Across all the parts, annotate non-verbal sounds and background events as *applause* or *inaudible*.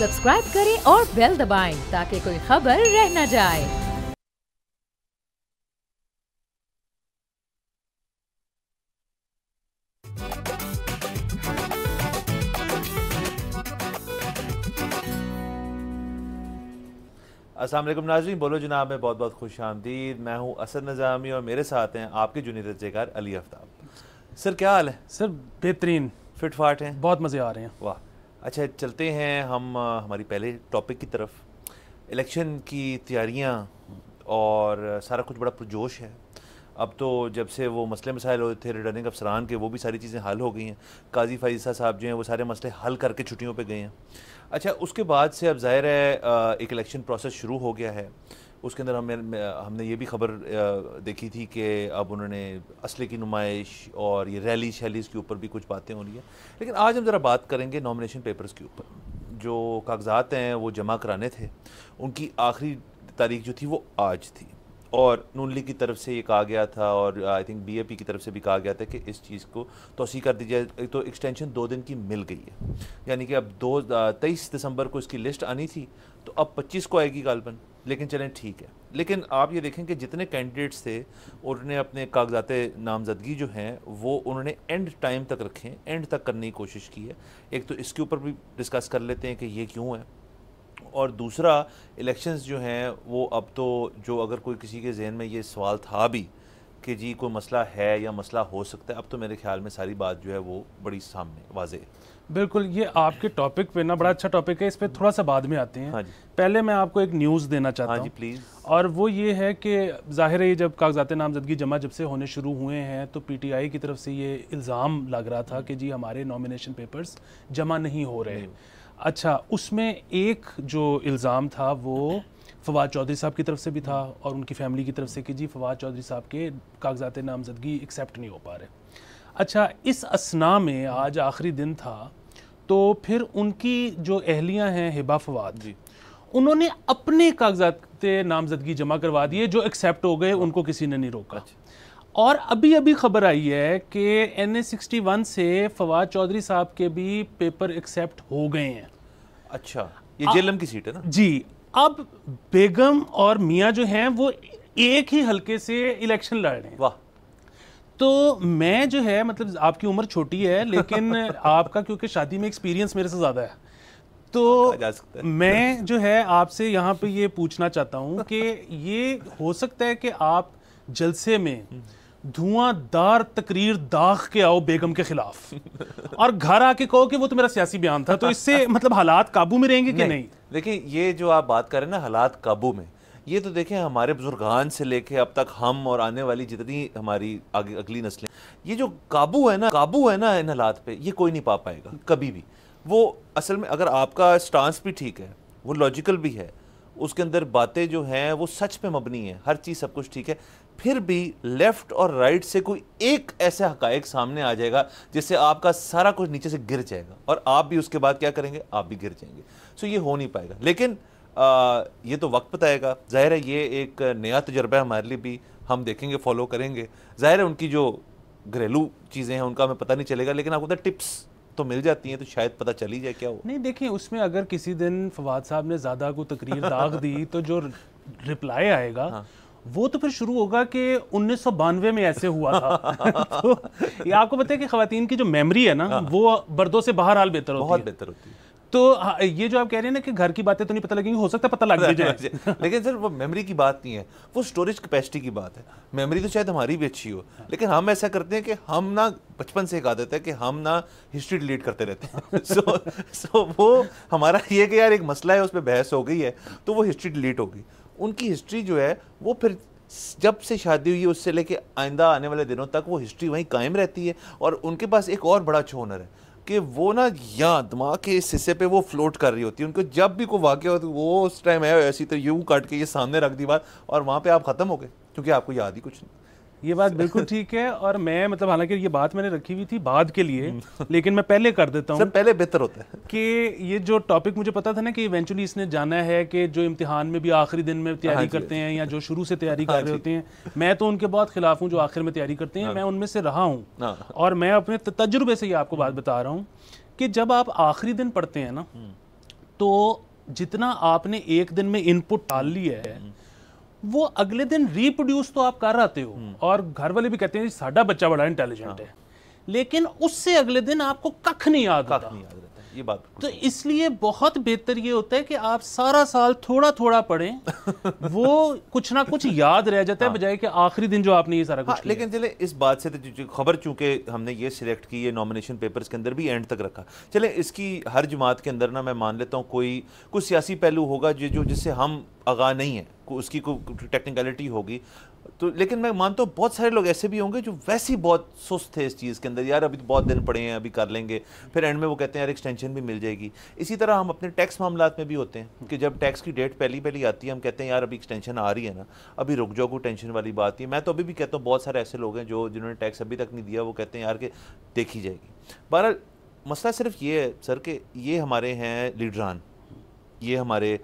Subscribe करें और bell दबाएं ताकि कोई खबर रह न जाए असलम नाजरीन बोलो जनाब मैं बहुत बहुत खुश आमदीद मैं हूँ असद नज़ामी और मेरे साथ हैं आपके जूनियर रजेकार अली आफ्ताब सर क्या हाल है सर बेहतरीन फिट फाट हैं बहुत मज़े आ रहे हैं वाह अच्छा चलते हैं हम हमारी पहले टॉपिक की तरफ इलेक्शन की तैयारियाँ और सारा कुछ बड़ा पुरजोश है अब तो जब से वो मसले मसाइल हुए थे रिटर्निंग अफसरान के वो भी सारी चीज़ें हल हो गई हैं काजी फैजा साहब जो हैं वो सारे मसले हल करके छुट्टियों पे गए हैं अच्छा उसके बाद से अब जाहिर है एक इलेक्शन प्रोसेस शुरू हो गया है उसके अंदर हमें हमने ये भी खबर देखी थी कि अब उन्होंने असले की नुमाइश और ये रैली शैलीज के ऊपर भी कुछ बातें हो रही हैं लेकिन आज हम ज़रा बात करेंगे नॉमिनेशन पेपर्स के ऊपर जो कागजात हैं वो जमा कराने थे उनकी आखिरी तारीख जो थी वो आज थी और नून लीग की तरफ से ये कहा गया था और आई थिंक बीएपी की तरफ से भी कहा गया था कि इस चीज़ को तोसी कर दी जाए तो एक्सटेंशन दो दिन की मिल गई है यानी कि अब दो तेईस दिसंबर को इसकी लिस्ट आनी थी तो अब पच्चीस को आएगी गालबन लेकिन चलें ठीक है लेकिन आप ये देखें कि जितने कैंडिडेट्स थे उन्होंने अपने कागजात नामजदगी जो हैं वो उन्होंने एंड टाइम तक रखें एंड तक करने की कोशिश की है एक तो इसके ऊपर भी डिस्कस कर लेते हैं कि ये क्यों है और दूसरा इलेक्शंस जो हैं वो अब तो जो अगर कोई किसी के जहन में ये सवाल था भी कि जी कोई मसला है या मसला हो सकता है अब तो मेरे ख्याल में सारी बात जो है वो बड़ी सामने वाजे बिल्कुल ये आपके टॉपिक पे ना बड़ा अच्छा टॉपिक है इस पर थोड़ा सा बाद में आते हैं हाँ जी पहले मैं आपको एक न्यूज़ देना चाहता हाँ जी प्लीज़ और वो ये है कि जाहिर है ये जब कागजात नामजदगी जमा जब से होने शुरू हुए हैं तो पीटीआई की तरफ से ये इल्ज़ाम लग रहा था कि जी हमारे नॉमिनेशन पेपर्स जमा नहीं हो रहे अच्छा उसमें एक जो इल्ज़ाम था वो फवाद चौधरी साहब की तरफ से भी था और उनकी फैमिली की तरफ से कि जी फवाद चौधरी साहब के कागजात नामजदगी एक्सेप्ट नहीं हो पा रहे अच्छा इस असना में आज आखिरी दिन था तो फिर उनकी जो एहलियाँ हैं हिबा फवाद जी उन्होंने अपने कागजात नामजदगी जमा करवा दिए जो एक्सेप्ट हो गए उनको किसी ने नहीं रोका और अभी अभी खबर आई है कि एन ए सिक्सटी वन से फवाद चौधरी साहब के भी पेपर एक्सेप्ट हो गए हैं अच्छा ये जेलम की सीट है ना जी अब बेगम और मियाँ जो हैं वो एक ही हलके से इलेक्शन लड़ रहे हैं वाह तो मैं जो है मतलब आपकी उम्र छोटी है लेकिन *laughs* आपका क्योंकि शादी में एक्सपीरियंस मेरे से ज़्यादा है तो हाँ, मैं जो है आपसे यहाँ पे ये पूछना चाहता हूँ कि ये हो सकता है कि आप जलसे में हम्म। धुआंधार तकरीर दाख के आओ बेगम के खिलाफ *laughs* और घर आके कहो कि वो तो मेरा सियासी बयान था तो इससे *laughs* मतलब हालात काबू में रहेंगे कि नहीं देखिए ये जो आप बात कर रहे हैं ना हालात काबू में ये तो देखें हमारे बुजुर्गान से लेके अब तक हम और आने वाली जितनी हमारी आगे अगली नस्लें ये जो काबू है ना काबू है ना इन हालात पे ये कोई नहीं पा पाएगा कभी भी वो असल में अगर आपका स्टांस भी ठीक है वो लॉजिकल भी है उसके अंदर बातें जो हैं वो सच पे मबनी है हर चीज़ सब कुछ ठीक है फिर भी लेफ्ट और राइट से कोई एक ऐसा हकायक सामने आ जाएगा जिससे आपका सारा कुछ नीचे से गिर जाएगा और आप भी उसके बाद क्या करेंगे आप भी गिर जाएंगे सो ये हो नहीं पाएगा लेकिन आ, ये तो वक्त बताएगा ज़ाहिर है ये एक नया तजर्बा है हमारे लिए भी हम देखेंगे फॉलो करेंगे ज़ाहिर है उनकी जो घरेलू चीज़ें हैं उनका हमें पता नहीं चलेगा लेकिन आपको पता टिप्स तो मिल जाती हैं तो शायद पता चली जाए क्या हो नहीं देखिए उसमें अगर किसी दिन फवाद साहब ने ज़्यादा को तकरीर दाग दी तो जो रिप्लाई आएगा हाँ। वो तो फिर शुरू होगा कि उन्नीस में ऐसे हुआ था *laughs* तो ये आपको पता है कि खातन की जो मेमोरी है ना हाँ। वो बर्दों से बाहर हाल बेहतर होती बहुत बेहतर होती है तो हाँ, ये जो आप कह रहे हैं ना कि घर की बातें तो नहीं पता लगेंगी हो सकता है पता लग जाए *laughs* लेकिन सर वो मेमोरी की बात नहीं है वो स्टोरेज कैपेसिटी की बात है मेमोरी तो शायद हमारी भी अच्छी हो हाँ। लेकिन हम ऐसा करते हैं कि हम ना बचपन से एक आदत है कि हम ना हिस्ट्री डिलीट करते रहते हैं सो *laughs* सो वो हमारा ये कि यार एक मसला है उस पर बहस हो गई है तो वो हिस्ट्री डिलीट होगी उनकी हिस्ट्री जो है वो फिर जब से शादी हुई है उससे लेके आइंदा आने वाले दिनों तक वो हिस्ट्री वहीं कायम रहती है और उनके पास एक और बड़ा छोनर है कि वो ना यहाँ दिमाग के इस हिस्से पे वो फ्लोट कर रही होती है उनको जब भी कोई वाक्य होती तो वो उस टाइम है ऐसी तो यूँ काट के ये सामने रख दी बात और वहाँ पे आप ख़त्म हो गए क्योंकि आपको याद ही कुछ नहीं ये बात बिल्कुल ठीक है और मैं मतलब हालांकि ये बात मैंने रखी हुई थी बाद के लिए हम्म। लेकिन मैं पहले कर देता हूँ पहले बेहतर होता है कि ये जो टॉपिक मुझे पता था ना कि इवेंचुअली इसने जाना है कि जो इम्तिहान में भी आखिरी दिन में तैयारी हाँ करते हाँ हैं या जो शुरू से तैयारी हाँ कर रहे होते हैं मैं तो उनके बहुत खिलाफ हूँ जो आखिर में तैयारी करते हैं हाँ। मैं उनमें से रहा हूँ और मैं अपने तजुर्बे से ये आपको बात बता रहा हूँ कि जब आप आखिरी दिन पढ़ते हैं ना हम्म। तो जितना आपने एक दिन में इनपुट डाल लिया है हम्म। वो अगले दिन रिप्रोड्यूस तो आप कर रहे हो हम्म। और घर वाले भी कहते हैं साढ़ा बच्चा बड़ा इंटेलिजेंट हाँ। है लेकिन उससे अगले दिन आपको कख नहीं याद कख नहीं याद ये बात तो इसलिए बहुत बेहतर ये होता है कि आप सारा साल थोड़ा थोड़ा पढ़ें *laughs* वो कुछ ना कुछ याद रह जाता है हाँ। बजाय कि आखिरी दिन जो आपने ये सारा कुछ हाँ, लेकिन चले इस बात से तो खबर चूंकि हमने ये सिलेक्ट की है नॉमिनेशन पेपर्स के अंदर भी एंड तक रखा चले इसकी हर जमात के अंदर ना मैं मान लेता हूँ कोई कुछ सियासी पहलू होगा जो जिससे हम आगा नहीं है उसकी कोई टेक्निकलिटी होगी तो लेकिन मैं मानता हूँ बहुत सारे लोग ऐसे भी होंगे जो वैसे ही बहुत सुस्त थे इस चीज़ के अंदर यार अभी तो बहुत दिन पड़े हैं अभी कर लेंगे फिर एंड में वो कहते हैं यार एक्सटेंशन भी मिल जाएगी इसी तरह हम अपने टैक्स मामला में भी होते हैं कि जब टैक्स की डेट पहली पहली आती है हम कहते हैं यार अभी एक्सटेंशन आ रही है ना अभी रुक जाओ कोई टेंशन वाली बात है मैं तो अभी भी कहता हूँ बहुत सारे ऐसे लोग हैं जो जिन्होंने टैक्स अभी तक नहीं दिया वो कहते हैं यार कि देखी जाएगी बहरहाल मसला सिर्फ ये है सर कि ये हमारे हैं लीडरान ये हमारे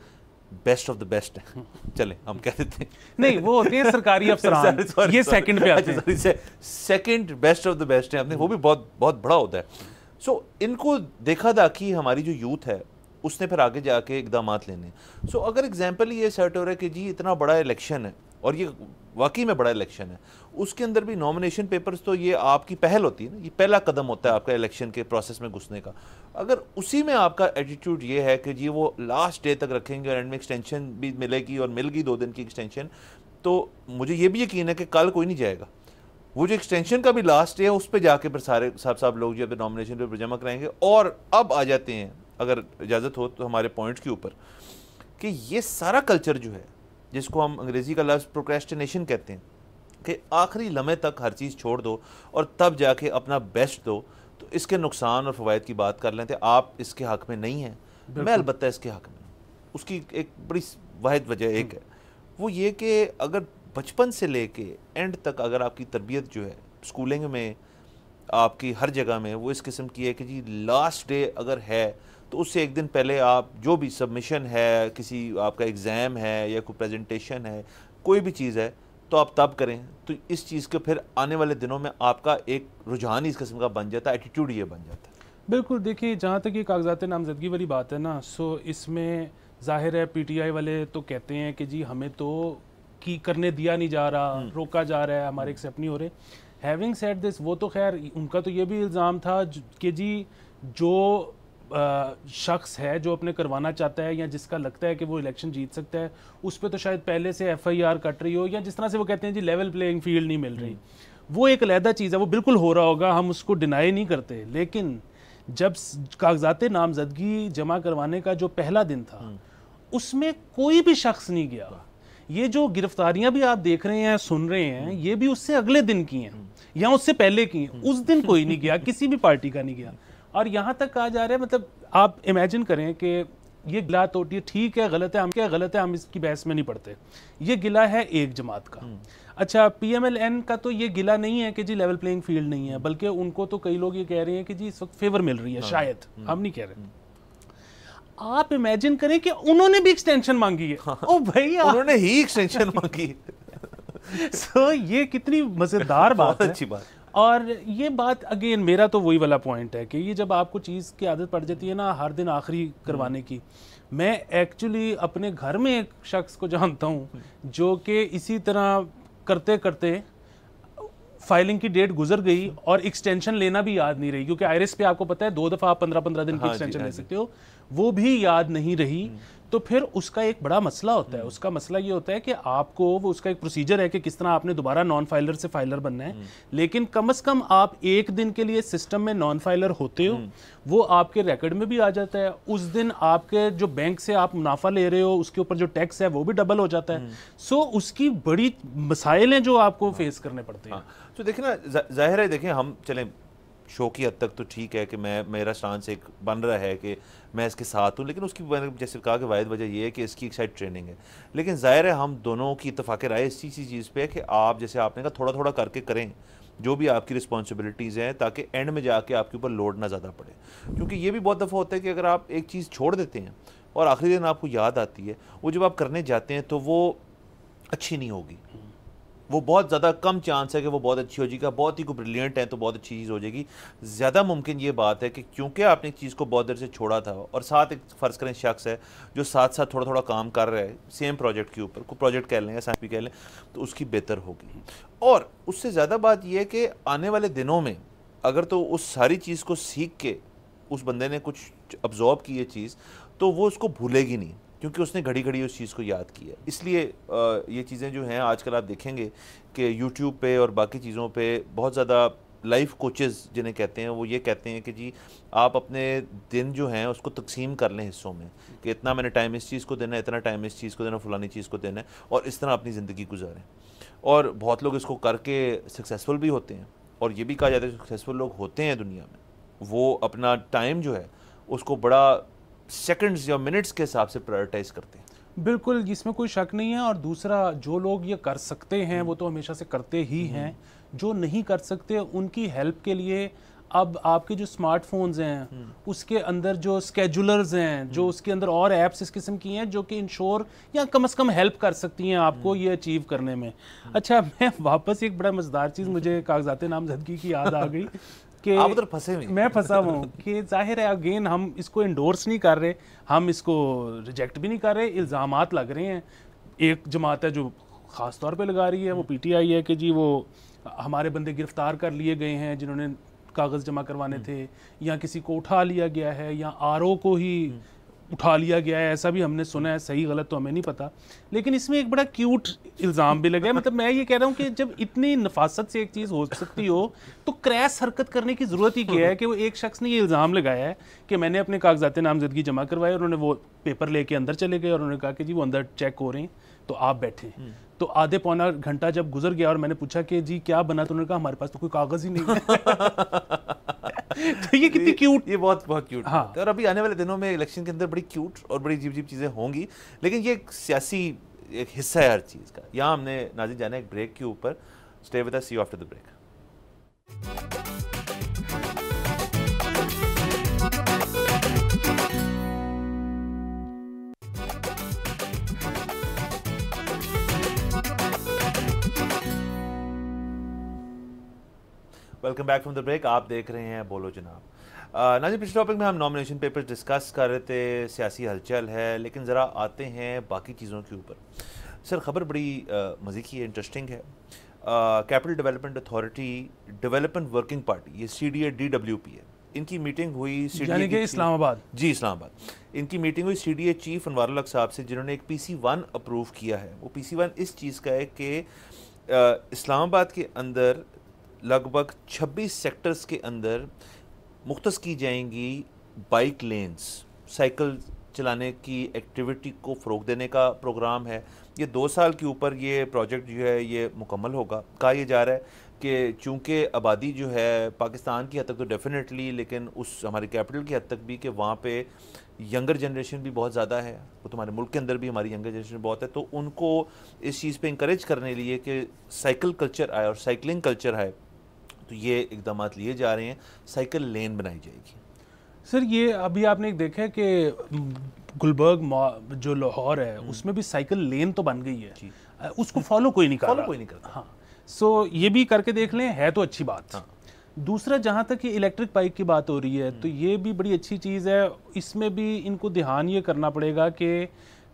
बेस्ट ऑफ द बेस्ट है चले हम कह देते हैं नहीं वो होते हैं सरकारी *laughs* अफसर ये सेकंड पे आते अच्छा, हैं से, second best of the best है वो भी बहुत बहुत बड़ा होता है सो so, इनको देखा था कि हमारी जो यूथ है उसने फिर आगे जाके इकदाम लेने सो so, अगर एग्जाम्पल ये सेट हो रहा है कि जी इतना बड़ा इलेक्शन है और ये वाकई में बड़ा इलेक्शन है उसके अंदर भी नॉमिनेशन पेपर्स तो ये आपकी पहल होती है ना ये पहला कदम होता है आपका इलेक्शन के प्रोसेस में घुसने का अगर उसी में आपका एटीट्यूड ये है कि जी वो लास्ट डे तक रखेंगे और एंड में एक्सटेंशन भी मिलेगी और मिल गई दो दिन की एक्सटेंशन तो मुझे ये भी यकीन है कि कल कोई नहीं जाएगा वो जो एक्सटेंशन का भी लास्ट डे है उस पर जाके फिर सारे साहब साहब लोग जो है नॉमिनेशन पेपर जमा कराएंगे और अब आ जाते हैं अगर इजाज़त हो तो हमारे पॉइंट के ऊपर कि ये सारा कल्चर जो है जिसको हम अंग्रेज़ी का लफ्ज़ प्रोक्रेस्टिनेशन कहते हैं कि आखिरी लम्हे तक हर चीज़ छोड़ दो और तब जाके अपना बेस्ट दो तो इसके नुकसान और फवायद की बात कर लें तो आप इसके हक़ में नहीं हैं मैं अलबत् इसके हक़ में उसकी एक बड़ी वाद वजह एक हम्म। है वो ये कि अगर बचपन से ले के एंड तक अगर आपकी तरबियत जो है स्कूलिंग में आपकी हर जगह में वो इस किस्म की है कि जी लास्ट डे अगर है तो उससे एक दिन पहले आप जो भी सबमिशन है किसी आपका एग्ज़ाम है या कोई प्रेजेंटेशन है कोई भी चीज़ है तो आप तब करें तो इस चीज़ के फिर आने वाले दिनों में आपका एक रुझान इस किस्म का बन जाता है एटीट्यूड ये बन जाता है बिल्कुल देखिए जहाँ तक ये कागजात नामजदगी वाली बात है ना सो इसमें जाहिर है पीटीआई वाले तो कहते हैं कि जी हमें तो की करने दिया नहीं जा रहा हम्म। रोका जा रहा है हमारे एक्सेप्ट हम्म। नहीं हो रहे हैविंग सेट दिस वो तो खैर उनका तो ये भी इल्ज़ाम था कि जी जो शख्स है जो अपने करवाना चाहता है या जिसका लगता है कि वो इलेक्शन जीत सकता है उस पर तो शायद पहले से एफआईआर कट रही हो या जिस तरह से वो कहते हैं जी लेवल प्लेइंग फील्ड नहीं मिल रही वो एक अलहदा चीज़ है वो बिल्कुल हो रहा होगा हम उसको डिनाई नहीं करते लेकिन जब कागजात नामजदगी जमा करवाने का जो पहला दिन था हम्म। उसमें कोई भी शख्स नहीं गया ये जो गिरफ्तारियां भी आप देख रहे हैं सुन रहे हैं हम्म। ये भी उससे अगले दिन की हैं हम्म। या उससे पहले की हैं उस दिन कोई नहीं गया किसी भी पार्टी का नहीं गया और यहाँ तक कहा जा रहा है मतलब आप इमेजिन करें कि ये गिला तो ये ठीक है गलत है हम क्या गलत है हम इसकी बहस में नहीं पड़ते ये गिला है एक जमात का हम्म। अच्छा पीएमएलएन का तो ये गिला नहीं है कि जी लेवल प्लेइंग फील्ड नहीं है बल्कि उनको तो कई लोग ये कह रहे हैं कि जी इस वक्त फेवर मिल रही है हाँ। शायद हम्म। हम नहीं कह रहे हम्म। आप इमेजिन करें कि उन्होंने भी एक्सटेंशन मांगी है हाँ। ओ भाई उन्होंने ही एक्सटेंशन मांगी सो *laughs* so, ये कितनी मजेदार बात है अच्छी बात और ये बात अगेन मेरा तो वही वाला पॉइंट है कि ये जब आपको चीज़ की आदत पड़ जाती है ना हर दिन आखिरी हम्म। करवाने की मैं एक्चुअली अपने घर में एक शख्स को जानता हूँ हम्म। जो कि इसी तरह करते करते फाइलिंग की डेट गुजर गई हम्म। और एक्सटेंशन लेना भी याद नहीं रही क्योंकि आयरिस पे आपको पता है दो दफा आप पंद्रह पंद्रह दिन हाँ की एक्सटेंशन ले हाँ सकते हो वो भी याद नहीं रही नहीं। तो फिर उसका एक बड़ा मसला होता है हम्म। उसका मसला ये होता है कि आपको वो उसका एक प्रोसीजर है कि किस तरह आपने दोबारा नॉन फाइलर से फाइलर बनना है हम्म। लेकिन कम से कम आप एक दिन के लिए सिस्टम में नॉन फाइलर होते हो हम्म। वो आपके रिकॉर्ड में भी आ जाता है उस दिन आपके जो बैंक से आप मुनाफा ले रहे हो उसके ऊपर जो टैक्स है वो भी डबल हो जाता है सो उसकी बड़ी मसाइल हैं जो आपको फेस करने पड़ते हैं हाँ। तो देखिए ना जाहिर है देखिए हम चलें शो की हद तक तो ठीक है कि मैं मेरा स्टांस एक बन रहा है कि मैं इसके साथ हूँ लेकिन उसकी जैसे कहा कि वाद वजह यह है कि इसकी एक साइड ट्रेनिंग है लेकिन ज़ाहिर है हम दोनों की इतफाक़ राय इसी सी चीज़ पर है कि आप जैसे आपने कहा थोड़ा थोड़ा करके करें जो भी आपकी रिस्पॉन्सिबिलिटीज़ हैं ताकि एंड में जाके आपके ऊपर लोड ना ज़्यादा पड़े क्योंकि ये भी बहुत दफ़ा होता है कि अगर आप एक चीज़ छोड़ देते हैं और आखिरी दिन आपको याद आती है वो जब आप करने जाते हैं तो वो अच्छी नहीं होगी वो बहुत ज़्यादा कम चांस है कि वो बहुत अच्छी हो जाएगी बहुत ही को ब्रिलियंट है तो बहुत अच्छी चीज़ हो जाएगी ज़्यादा मुमकिन ये बात है कि क्योंकि आपने एक चीज़ को बहुत देर से छोड़ा था और साथ एक फ़र्ज़ करें शख्स है जो साथ साथ थोड़ा थोड़ा काम कर रहा है सेम प्रोजेक्ट के ऊपर कोई प्रोजेक्ट कह लें या साइंस भी कह लें तो उसकी बेहतर होगी और उससे ज़्यादा बात यह है कि आने वाले दिनों में अगर तो उस सारी चीज़ को सीख के उस बंदे ने कुछ अब्जॉर्ब की ये चीज़ तो वो उसको भूलेगी नहीं क्योंकि उसने घड़ी घड़ी उस चीज़ को याद किया इसलिए ये चीज़ें जो हैं आजकल आप देखेंगे कि यूट्यूब पे और बाकी चीज़ों पे बहुत ज़्यादा लाइफ कोचेज़ जिन्हें कहते हैं वो ये कहते हैं कि जी आप अपने दिन जो हैं उसको तकसीम कर लें हिस्सों में कि इतना मैंने टाइम इस चीज़ को देना है इतना टाइम इस चीज़ को देना फ़लानी चीज़ को देना है और इस तरह अपनी ज़िंदगी गुजारें और बहुत लोग इसको करके सक्सेसफुल भी होते हैं और ये भी कहा जाता है सक्सेसफुल लोग होते हैं दुनिया में वो अपना टाइम जो है उसको बड़ा सेकंड्स या मिनट्स के हिसाब से प्रायोरिटाइज करते हैं बिल्कुल इसमें कोई शक नहीं है और दूसरा जो लोग ये कर सकते हैं वो तो हमेशा से करते ही हम्म। हैं जो नहीं कर सकते उनकी हेल्प के लिए अब आपके जो स्मार्टफोन्स हैं हम्म। उसके अंदर जो स्केजुलर्स हैं जो हम्म। उसके अंदर और एप्स इस किस्म की हैं जो कि इंश्योर या कम से कम हेल्प कर सकती हैं आपको ये अचीव करने में अच्छा *laughs* मैं वापस एक बड़ा मज़ेदार चीज़ मुझे कागजात नामजदगी की याद आ गई *laughs* कि आप उधर फंसे हुए मैं फंसा हुआ कि जाहिर है अगेन हम इसको इंडोर्स नहीं कर रहे हम इसको रिजेक्ट भी नहीं कर रहे इल्ज़ाम लग रहे हैं एक जमात है जो ख़ास तौर पर लगा रही है वो पीटीआई है कि जी वो हमारे बंदे गिरफ्तार कर लिए गए हैं जिन्होंने कागज़ जमा करवाने हम्म। थे या किसी को उठा लिया गया है या आर को ही हम्म। उठा लिया गया है ऐसा भी हमने सुना है सही गलत तो हमें नहीं पता लेकिन इसमें एक बड़ा क्यूट इल्ज़ाम भी लगा है मतलब मैं ये कह रहा हूँ कि जब इतनी नफासत से एक चीज़ हो सकती हो तो क्रैस हरकत करने की ज़रूरत ही क्या है कि वो एक शख्स ने ये इल्ज़ाम लगाया है कि मैंने अपने कागजात नामजदगी जमा करवाई और उन्होंने वो पेपर लेके अंदर चले गए और उन्होंने कहा कि जी वो अंदर चेक हो रहे हैं तो आप बैठे तो आधे पौना घंटा जब गुजर गया और मैंने पूछा कि जी क्या बना तो उन्होंने कहा हमारे पास तो कोई कागज ही नहीं *laughs* तो ये कितनी क्यूट ये बहुत बहुत क्यूट हाँ और अभी आने वाले दिनों में इलेक्शन के अंदर बड़ी क्यूट और बड़ी जीप जीप चीज़ें होंगी लेकिन ये एक सियासी एक हिस्सा है हर चीज़ का यहाँ हमने नाजिक जाना एक ब्रेक के ऊपर stay with see after the break welcome back from the break आप देख रहे हैं बोलो जनाब जी पिछले टॉपिक में हम नॉमिनेशन पेपर्स डिस्कस कर रहे थे सियासी हलचल है लेकिन ज़रा आते हैं बाकी चीज़ों के ऊपर सर खबर बड़ी मज़े की इंटरेस्टिंग है capital development authority development working party ये C D A D W P है इनकी मीटिंग हुई सी यानी इस्लामाबाद जी इस्लामाबाद इनकी मीटिंग हुई C D A chief Anwar sahab से जिन्होंने एक पी सी वन अप्रूव किया है वो पी सी वन इस चीज़ का है कि इस्लामाबाद के अंदर लगभग 26 सेक्टर्स के अंदर मुख्त की जाएंगी बाइक लेन्स साइकिल चलाने की एक्टिविटी को फ़रोग देने का प्रोग्राम है ये दो साल के ऊपर ये प्रोजेक्ट जो है ये मुकम्मल होगा कहा यह जा रहा है कि चूँकि आबादी जो है पाकिस्तान की हद तक तो डेफ़िनेटली लेकिन उस हमारे कैपिटल की हद तक भी कि वहाँ पे यंगर जनरेशन भी बहुत ज़्यादा है वो तुम्हारे तो मुल्क के अंदर भी हमारी यंगर जनरेशन बहुत है तो उनको इस चीज़ पे इंक्रेज करने लिए कि साइकिल कल्चर आए और साइकिलिंग कल्चर आए तो ये इकदाम लिए जा रहे हैं साइकिल लेन बनाई जाएगी सर ये अभी आपने देखा है कि गुलबर्ग जो लाहौर है हम्म। उसमें भी साइकिल लेन तो बन गई है उसको फॉलो कोई नहीं कर फॉलो कोई नहीं करता हाँ सो so, ये भी करके देख लें है तो अच्छी बात हाँ। दूसरा जहाँ तक ये इलेक्ट्रिक बाइक की बात हो रही है तो हम्म। ये भी बड़ी अच्छी चीज़ है इसमें भी इनको ध्यान ये करना पड़ेगा कि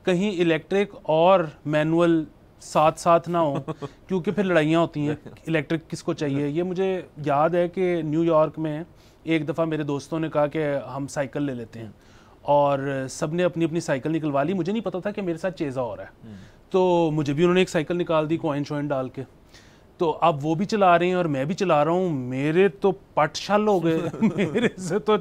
कहीं इलेक्ट्रिक और मैनुअल साथ साथ ना हो *laughs* क्योंकि फिर लड़ाइयाँ होती हैं इलेक्ट्रिक किसको चाहिए ये मुझे याद है कि न्यूयॉर्क में एक दफ़ा मेरे दोस्तों ने कहा कि हम साइकिल ले लेते हैं और सब ने अपनी अपनी साइकिल निकलवा ली मुझे नहीं पता था कि मेरे साथ चेज़ा हो रहा है हम्म। तो मुझे भी उन्होंने एक साइकिल निकाल दी कॉइन शॉइन डाल के तो अब वो भी चला रहे हैं और मैं भी चला रहा हूँ मेरे तो छल हो गए *laughs* मेरे से तो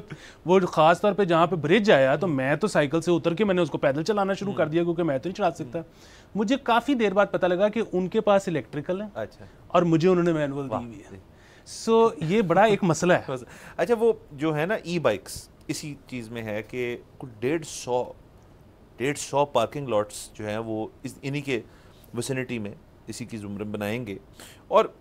वो खास तौर पे जहाँ पे ब्रिज आया तो मैं तो साइकिल से उतर के मैंने उसको पैदल चलाना शुरू कर हम्म। दिया क्योंकि मैं तो नहीं चला सकता हम्म। मुझे काफ़ी देर बाद पता लगा कि उनके पास इलेक्ट्रिकल है अच्छा और मुझे उन्होंने मैनुअल दी हुई है सो so, ये बड़ा एक मसला है *laughs* अच्छा वो जो है ना ई बाइक्स इसी चीज़ में है कि कुछ डेढ़ सौ डेढ़ सौ पार्किंग लॉट्स जो हैं वो इन्हीं के वसिनिटी में इसी की जुमरे बनाएंगे और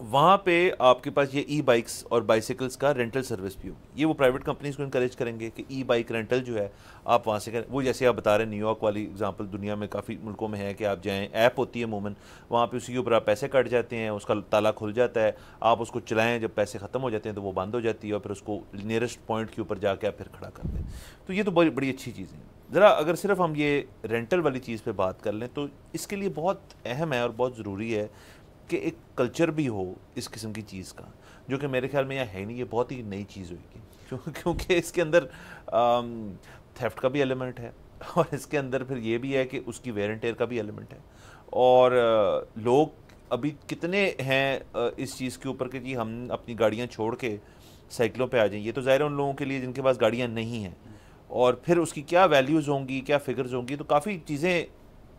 वहाँ पे आपके पास ये ई बाइक्स और बाइसिकल्स का रेंटल सर्विस भी होगी ये वो प्राइवेट कंपनीज को इनक्रेज करेंगे कि ई बाइक रेंटल जो है आप वहाँ से करें वो जैसे आप बता रहे हैं न्यूयॉर्क वाली एग्जांपल दुनिया में काफ़ी मुल्कों में है कि आप जाएँ ऐप होती है मोमन वहाँ पे के ऊपर आप पैसे कट जाते हैं उसका ताला खुल जाता है आप उसको चलाएँ जब पैसे ख़त्म हो जाते हैं तो वो बंद हो जाती है और फिर उसको नियरेस्ट पॉइंट के ऊपर जाके आप फिर खड़ा कर दें तो ये तो बड़ी बड़ी अच्छी चीज़ें हैं ज़रा अगर सिर्फ हम ये रेंटल वाली चीज़ पर बात कर लें तो इसके लिए बहुत अहम है और बहुत ज़रूरी है कि एक कल्चर भी हो इस किस्म की चीज़ का जो कि मेरे ख्याल में यह है नहीं ये बहुत ही नई चीज़ होगी क्यों क्योंकि इसके अंदर थेफ्ट का भी एलिमेंट है *laughs* और इसके अंदर फिर ये भी है कि उसकी वेयर एंड टेयर का भी एलिमेंट है और लोग अभी कितने हैं इस चीज़ के ऊपर कि जी हम अपनी गाड़ियाँ छोड़ के साइकिलों पे आ जाएं ये तो ज़ाहिर है उन लोगों के लिए जिनके पास गाड़ियाँ नहीं हैं और फिर उसकी क्या वैल्यूज़ होंगी क्या फिगर्स होंगी तो काफ़ी चीज़ें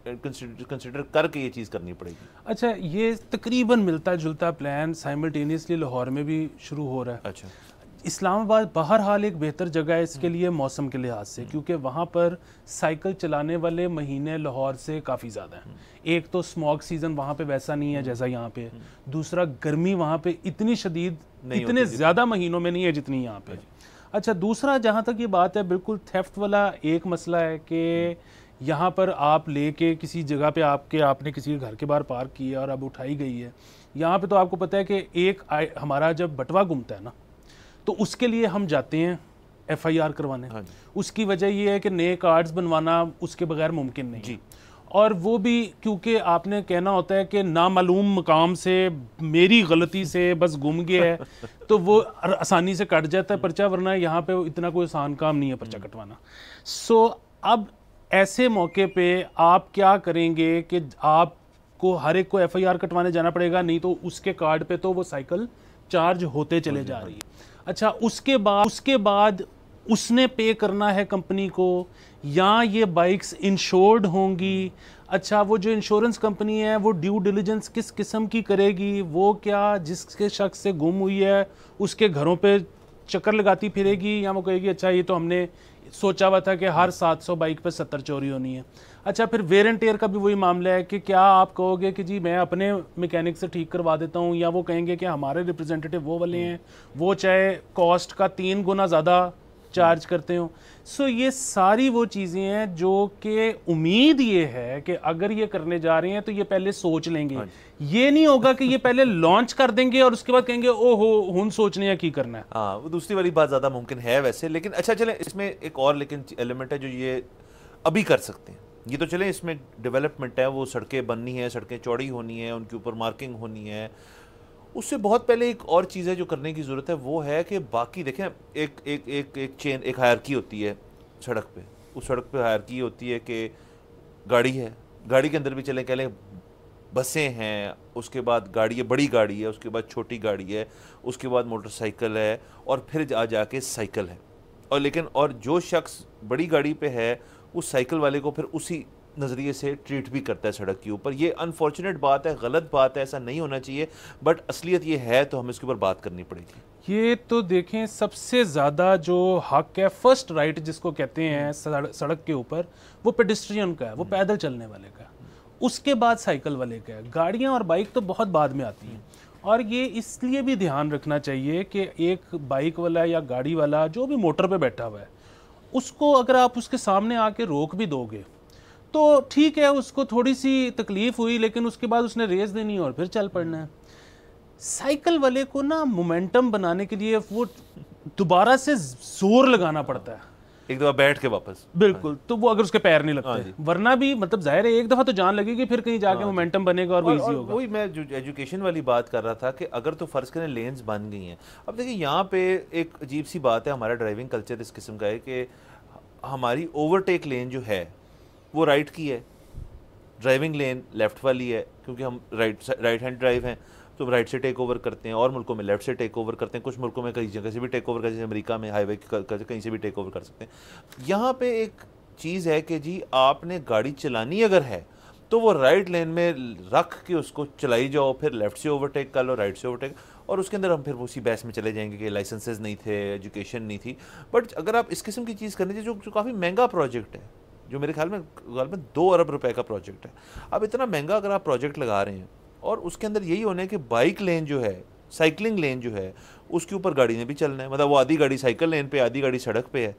कंसिडर करके ये चीज़ करनी पड़ेगी अच्छा ये तकरीबन मिलता जुलता प्लान साइमल्टेनियसली लाहौर में भी शुरू हो रहा है अच्छा इस्लामाबाद बहरहाल एक बेहतर जगह है इसके लिए मौसम के लिहाज से क्योंकि वहाँ पर साइकिल चलाने वाले महीने लाहौर से काफ़ी ज़्यादा हैं एक तो स्मॉग सीज़न वहाँ पे वैसा नहीं है जैसा यहाँ पे दूसरा गर्मी वहाँ पे इतनी शदीद इतने ज़्यादा महीनों में नहीं है जितनी यहाँ पे अच्छा, अच्छा दूसरा जहाँ तक ये बात है बिल्कुल थेफ्ट वाला एक मसला है कि यहाँ पर आप लेके किसी जगह पे आपके आपने किसी के घर के बाहर पार्क की है और अब उठाई गई है यहाँ पे तो आपको पता है कि एक हमारा जब बटवा घूमता है ना तो उसके लिए हम जाते हैं एफ आई आर करवाने हाँ उसकी वजह ये है कि नए कार्ड्स बनवाना उसके बगैर मुमकिन नहीं जी और वो भी क्योंकि आपने कहना होता है कि नामालूम मकाम से मेरी गलती से बस घूम गया है *laughs* तो वो आसानी से कट जाता है पर्चा वरना यहाँ पे इतना कोई आसान काम नहीं है पर्चा हम्म। कटवाना सो अब ऐसे मौके पे आप क्या करेंगे कि आपको हर एक को एफआईआर कटवाने जाना पड़ेगा नहीं तो उसके कार्ड पे तो वो साइकिल चार्ज होते चले जा रही है अच्छा उसके बाद उसके बाद उसने पे करना है कंपनी को या ये बाइक्स इंश्योर्ड होंगी अच्छा वो जो इंश्योरेंस कंपनी है वो ड्यू डिलीजेंस किस किस्म की करेगी वो क्या जिसके शख्स से गुम हुई है उसके घरों पे चक्कर लगाती फिरेगी या वो कहेगी अच्छा ये तो हमने सोचा हुआ था कि हर 700 बाइक पर सत्तर चोरी होनी है अच्छा फिर वेयर एंड टेयर का भी वही मामला है कि क्या आप कहोगे कि जी मैं अपने मैकेनिक से ठीक करवा देता हूँ या वो कहेंगे कि हमारे रिप्रेजेंटेटिव वो वाले हैं वो चाहे कॉस्ट का तीन गुना ज़्यादा चार्ज करते हो सो so, ये सारी वो चीज़ें हैं जो कि उम्मीद ये है कि अगर ये करने जा रहे हैं तो ये पहले सोच लेंगे हाँ ये नहीं होगा कि ये पहले लॉन्च कर देंगे और उसके बाद कहेंगे ओ हो हूं सोचने या की करना है हाँ वो दूसरी वाली बात ज़्यादा मुमकिन है वैसे लेकिन अच्छा चले इसमें एक और लेकिन एलिमेंट है जो ये अभी कर सकते हैं ये तो चले इसमें डेवलपमेंट है वो सड़कें बननी है सड़कें चौड़ी होनी है उनके ऊपर मार्किंग होनी है उससे बहुत पहले एक और चीज़ है जो करने की ज़रूरत है वो है कि बाकी देखें एक एक एक एक चेन एक हायरकी होती है सड़क पे उस सड़क पे हायरकी होती है कि गाड़ी है गाड़ी के अंदर भी चले कह लें बसें हैं उसके बाद गाड़ी है बड़ी गाड़ी है उसके बाद छोटी गाड़ी है उसके बाद मोटरसाइकिल है और फिर आ जाके साइकिल है और लेकिन और जो शख्स बड़ी गाड़ी पे है उस साइकिल वाले को फिर उसी नज़रिए से ट्रीट भी करता है सड़क के ऊपर ये अनफॉर्चुनेट बात है गलत बात है ऐसा नहीं होना चाहिए बट असलियत ये है तो हमें इसके ऊपर बात करनी पड़ेगी ये तो देखें सबसे ज़्यादा जो हक है फर्स्ट राइट जिसको कहते हैं सड़क के ऊपर वो पेडिस्ट्रियन का है वो हम्म। पैदल चलने वाले का है उसके बाद साइकिल वाले का है गाड़ियाँ और बाइक तो बहुत बाद में आती हैं और ये इसलिए भी ध्यान रखना चाहिए कि एक बाइक वाला या गाड़ी वाला जो भी मोटर पे बैठा हुआ है उसको अगर आप उसके सामने आके रोक भी दोगे तो ठीक है उसको थोड़ी सी तकलीफ़ हुई लेकिन उसके बाद उसने रेस देनी और फिर चल पड़ना है साइकिल वाले को ना मोमेंटम बनाने के लिए वो दोबारा से ज़ोर लगाना पड़ता है एक दफा बैठ के वापस बिल्कुल हाँ तो वो अगर उसके पैर नहीं हाँ लगते वरना भी मतलब जाहिर है एक दफा तो जान लगेगी फिर कहीं जाके मोमेंटम हाँ बनेगा और वो होगा वही मैं जो एजुकेशन वाली बात कर रहा था कि अगर तो फर्ज करें लेंस बन गई हैं अब देखिए यहाँ पे एक अजीब सी बात है हमारा ड्राइविंग कल्चर इस किस्म का है कि हमारी ओवरटेक लेन जो है वो राइट की है ड्राइविंग लेन लेफ़्ट वाली है क्योंकि हम राइट राइट हैंड ड्राइव हैं तो राइट से टेक ओवर करते हैं और मुल्कों में लेफ्ट से टेक ओवर करते हैं कुछ मुल्कों में कहीं जगह से भी टेक ओवर कर जैसे अमेरिका में हाईवे कहीं से भी टेक ओवर कर सकते हैं यहाँ पे एक चीज़ है कि जी आपने गाड़ी चलानी अगर है तो वो राइट लेन में रख के उसको चलाई जाओ फिर लेफ्ट से ओवरटेक कर लो राइट से ओवरटेक और उसके अंदर हम फिर उसी बहस में चले जाएंगे कि लाइसेंसेज नहीं थे एजुकेशन नहीं थी बट अगर आप इस किस्म की चीज़ करनी चाहिए जो, जो काफ़ी महंगा प्रोजेक्ट है जो मेरे ख्याल में ख्याल में दो अरब रुपए का प्रोजेक्ट है अब इतना महंगा अगर आप प्रोजेक्ट लगा रहे हैं और उसके अंदर यही होना है कि बाइक लेन जो है साइकिलिंग लेन जो है उसके ऊपर गाड़ी ने भी चलना है मतलब वो आधी गाड़ी साइकिल लेन पे आधी गाड़ी सड़क पे है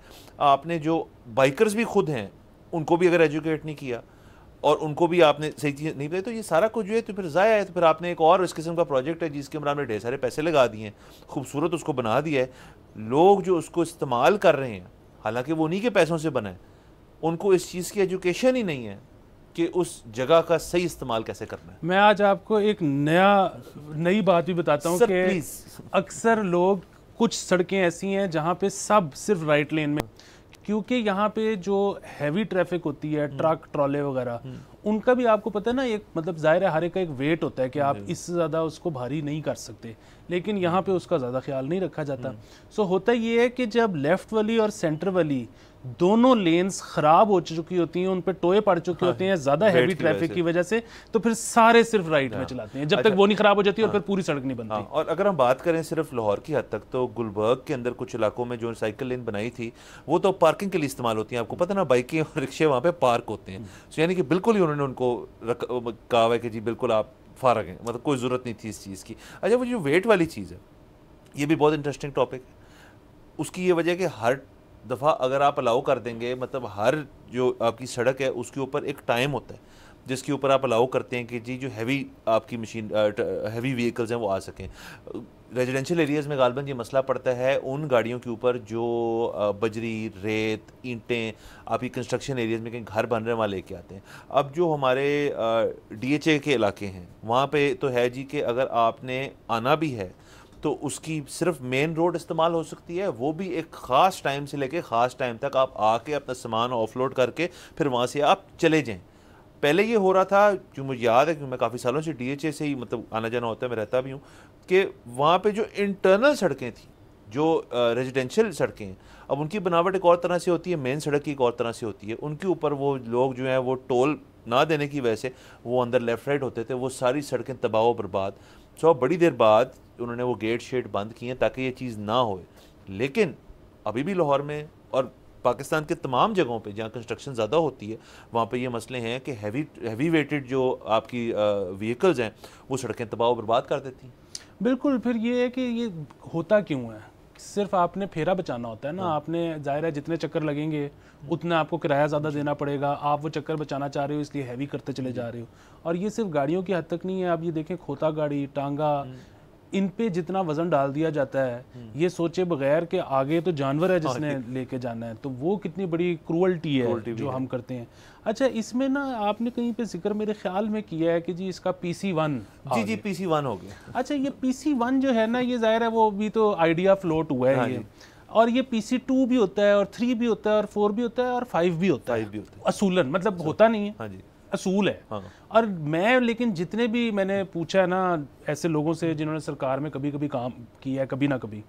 आपने जो बाइकर्स भी खुद हैं उनको भी अगर एजुकेट नहीं किया और उनको भी आपने सही चीज़ नहीं बताई तो ये सारा कुछ जो है तो फिर ज़ाया है तो फिर आपने एक और इस किस्म का प्रोजेक्ट है जिसके अंदर आपने ढेर सारे पैसे लगा दिए हैं खूबसूरत उसको बना दिया है लोग जो उसको इस्तेमाल कर रहे हैं हालांकि वो उन्हीं के पैसों से बना है उनको इस चीज़ की एजुकेशन ही नहीं है कि उस जगह का सही इस्तेमाल कैसे करना है मैं आज आपको एक नया नई बात भी बताता हूँ कि अक्सर लोग कुछ सड़कें ऐसी हैं जहाँ पे सब सिर्फ राइट लेन में क्योंकि यहाँ पे जो हैवी ट्रैफिक होती है ट्रक हम्म। ट्रॉले वगैरह हम्म। उनका भी आपको पता है ना एक मतलब ज़ाहिर है हरे का एक वेट होता है कि आप इससे ज़्यादा उसको भारी नहीं कर सकते लेकिन यहाँ हम्म। पे उसका ज़्यादा ख्याल नहीं रखा जाता सो होता ये है कि जब लेफ़्ट वाली और सेंटर वाली दोनों लेन्स खराब हो चुकी होती हैं उन पर टोए पड़ चुके हाँ, होते हैं ज़्यादा हैवी ट्रैफिक की वजह से तो फिर सारे सिर्फ राइट हाँ, में चलाते हैं जब अच्छा, तक वो नहीं खराब हो जाती हाँ, और फिर पूरी सड़क नहीं बनती हाँ, और अगर हम बात करें सिर्फ लाहौर की हद तक तो गुलबर्ग के अंदर कुछ इलाकों में जो साइकिल लेन बनाई थी वो तो पार्किंग के लिए इस्तेमाल होती है आपको पता ना बाइकें और रिक्शे वहाँ पे पार्क होते हैं हम्म। तो यानी कि बिल्कुल ही उन्होंने उनको कहा है कि जी बिल्कुल आप फारक हैं मतलब कोई ज़रूरत नहीं थी इस चीज़ की अच्छा वो जो वेट वाली चीज़ है ये भी बहुत इंटरेस्टिंग टॉपिक है उसकी ये वजह कि हर दफ़ा अगर आप अलाउ कर देंगे मतलब हर जो आपकी सड़क है उसके ऊपर एक टाइम होता है जिसके ऊपर आप अलाउ करते हैं कि जी जो हैवी आपकी मशीन हैवी व्हीकल्स हैं वो आ सकें रेजिडेंशियल एरियाज़ में गालबन ये मसला पड़ता है उन गाड़ियों के ऊपर जो बजरी रेत ईंटें आपकी कंस्ट्रक्शन एरियाज़ में कहीं घर बन रहे हैं वहाँ लेके आते हैं अब जो हमारे डीएचए के इलाके हैं वहाँ पे तो है जी कि अगर आपने आना भी है तो उसकी सिर्फ मेन रोड इस्तेमाल हो सकती है वो भी एक ख़ास टाइम से लेके ख़ास टाइम तक आप आके अपना सामान ऑफलोड करके फिर वहाँ से आप चले जाएँ पहले ये हो रहा था जो मुझे याद है कि मैं काफ़ी सालों से डीएचए से ही मतलब आना जाना होता है मैं रहता भी हूँ कि वहाँ पे जो इंटरनल सड़कें थी जो रेजिडेंशियल सड़कें हैं अब उनकी बनावट एक और तरह से होती है मेन सड़क की एक और तरह से होती है उनके ऊपर वो लोग जो हैं वो टोल ना देने की वजह से वो अंदर लेफ्ट राइट होते थे वो सारी सड़कें तबाह बर्बाद सो बड़ी देर बाद उन्होंने वो गेट शेट बंद किए ताकि ये चीज़ ना हो लेकिन अभी भी लाहौर में और पाकिस्तान के तमाम जगहों पे जहाँ कंस्ट्रक्शन ज़्यादा होती है वहाँ पे ये मसले हैं कि हैवी हैवी वेटेड जो आपकी व्हीकल्स हैं वो सड़कें तबाह बर्बाद कर देती हैं बिल्कुल फिर ये है कि ये होता क्यों है सिर्फ आपने फेरा बचाना होता है ना हाँ। आपने जाहिर है जितने चक्कर लगेंगे हाँ। उतना आपको किराया ज़्यादा देना पड़ेगा आप वो चक्कर बचाना चाह रहे हो इसलिए हैवी करते चले जा रहे हो और ये सिर्फ गाड़ियों की हद तक नहीं है आप ये देखें खोता गाड़ी टांगा हाँ। इन पे जितना वजन डाल दिया जाता है हम्म। ये सोचे बगैर कि आगे तो जानवर है जिसने लेके जाना है तो वो कितनी बड़ी क्रूअल्टी है जो हम करते हैं अच्छा इसमें ना आपने कहीं पे जिक्र मेरे ख्याल में किया है कि जी इसका P C one G G P C one हो गया अच्छा ये पी सी वन जो है ना ये जाहिर है वो अभी तो आइडिया फ्लोट हुआ है हाँ ये और ये पी सी टू भी होता है और थ्री भी होता है और फोर भी होता है और फाइव भी होता है असूलन मतलब होता नहीं है हाँ असूल है हाँ। और मैं लेकिन जितने भी मैंने पूछा है ना ऐसे लोगों से जिन्होंने सरकार में कभी कभी काम किया है कभी ना कभी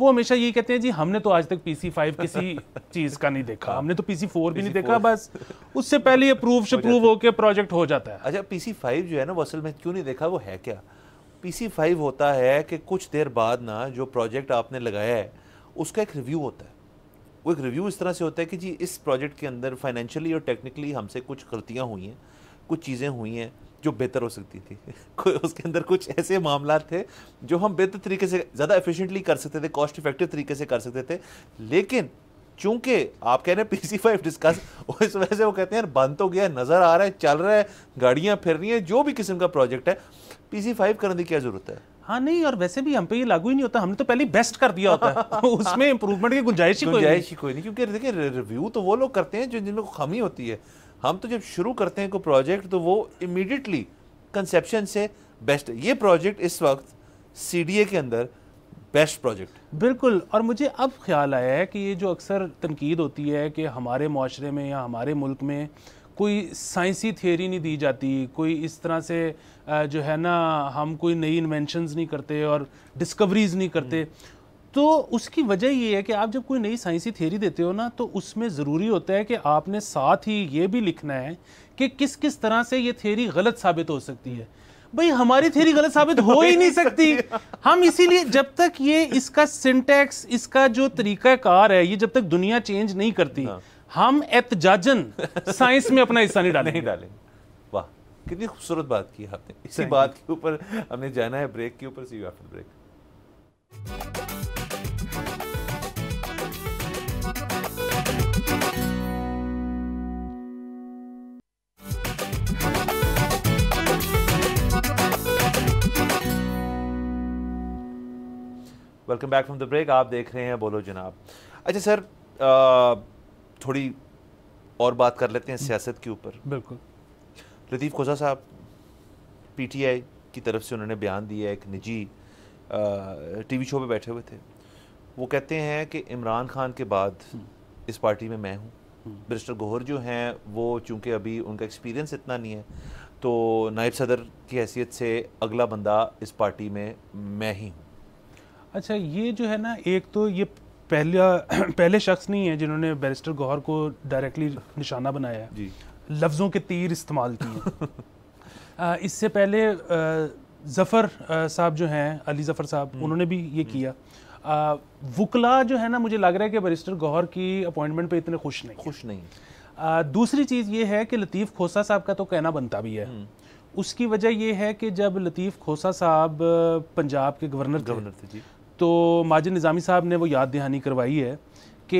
वो हमेशा यही कहते हैं जी हमने तो आज तक पी सी फाइव किसी *laughs* चीज़ का नहीं देखा हाँ। हमने तो पी सी फोर भी नहीं देखा बस उससे पहले ये प्रूफ से प्रूफ होकर प्रोजेक्ट हो जाता है अच्छा पी सी फाइव जो है ना असल में क्यों नहीं देखा वो है क्या पी सी फाइव होता है कि कुछ देर बाद ना जो प्रोजेक्ट आपने लगाया है उसका एक रिव्यू होता है वो एक रिव्यू इस तरह से होता है कि जी इस प्रोजेक्ट के अंदर फाइनेंशियली और टेक्निकली हमसे कुछ गलतियाँ हुई हैं कुछ चीज़ें हुई हैं जो बेहतर हो सकती थी *laughs* उसके अंदर कुछ ऐसे मामला थे जो हम बेहतर तरीके से ज़्यादा एफिशिएंटली कर सकते थे कॉस्ट इफेक्टिव तरीके से कर सकते थे लेकिन चूंकि आप कह रहे हैं पी सी फाइव डिस्कस इस वजह से वो कहते हैं यार बंद तो गया नज़र आ रहा है चल रहा है गाड़ियाँ फिर रही हैं जो भी किस्म का प्रोजेक्ट है पी सी फाइव करने की क्या ज़रूरत है हाँ नहीं और वैसे भी हम पे ये लागू ही नहीं होता हमने तो पहले बेस्ट कर दिया होता है *laughs* *laughs* उसमें इंप्रूवमेंट की गुंजाइश ही गुंजाइश ही कोई नहीं क्योंकि देखिए रिव्यू तो वो लोग करते हैं जो जिन लोग खमी होती है हम तो जब शुरू करते हैं कोई प्रोजेक्ट तो वो इमीडिएटली कंसेप्शन से बेस्ट ये प्रोजेक्ट इस वक्त सी के अंदर बेस्ट प्रोजेक्ट बिल्कुल और मुझे अब ख्याल आया है कि ये जो अक्सर तनकीद होती है कि हमारे माशरे में या हमारे मुल्क में कोई साइंसी थियोरी नहीं दी जाती कोई इस तरह से जो है ना हम कोई नई इन्वेंशंस नहीं करते और डिस्कवरीज नहीं करते हम्म। तो उसकी वजह ये है कि आप जब कोई नई साइंसी थियोरी देते हो ना तो उसमें ज़रूरी होता है कि आपने साथ ही ये भी लिखना है कि किस किस तरह से ये थियोरी गलत साबित हो सकती है भाई हमारी थेरी गलत साबित हो ही नहीं सकती हम इसीलिए जब तक ये इसका सिंटेक्स इसका जो तरीका कार है ये जब तक दुनिया चेंज नहीं करती हाँ। हम एहतजाजन साइंस में अपना हिस्सा नहीं डाले नहीं डालें वाह कितनी खूबसूरत बात की आपने इसी बात के ऊपर हमने जाना है ब्रेक के ऊपर सी after break welcome back from the break आप देख रहे हैं बोलो जनाब अच्छा सर आ, थोड़ी और बात कर लेते हैं सियासत के ऊपर बिल्कुल लतीफ़ खोजा साहब पीटीआई की तरफ से उन्होंने बयान दिया एक निजी टीवी शो पे बैठे हुए थे वो कहते हैं कि इमरान खान के बाद हम्म। इस पार्टी में मैं हूँ हम्म। ब्रिस्टर गोहर जो हैं वो चूँकि अभी उनका एक्सपीरियंस इतना नहीं है तो नायब सदर की हैसियत से अगला बंदा इस पार्टी में मैं ही हूँ अच्छा ये जो है ना एक तो ये पहला *clears throat* पहले शख्स नहीं है जिन्होंने बैरिस्टर गौहर को डायरेक्टली निशाना बनाया है लफ्ज़ों के तीर इस्तेमाल किए *laughs* इससे पहले ज़फ़र साहब जो हैं अली ज़फ़र साहब हम्म। उन्होंने भी ये हम्म। किया वकला जो है ना मुझे लग रहा है कि बैरिस्टर गौहर की अपॉइंटमेंट पे इतने खुश नहीं खुश नहीं आ, दूसरी चीज़ ये है कि लतीफ़ खोसा साहब का तो कहना बनता भी है हम्म। उसकी वजह यह है कि जब लतीफ़ खोसा साहब पंजाब के गवर्नर गवर्नर थे जी तो माजिद निज़ामी साहब ने वो याद दहानी करवाई है कि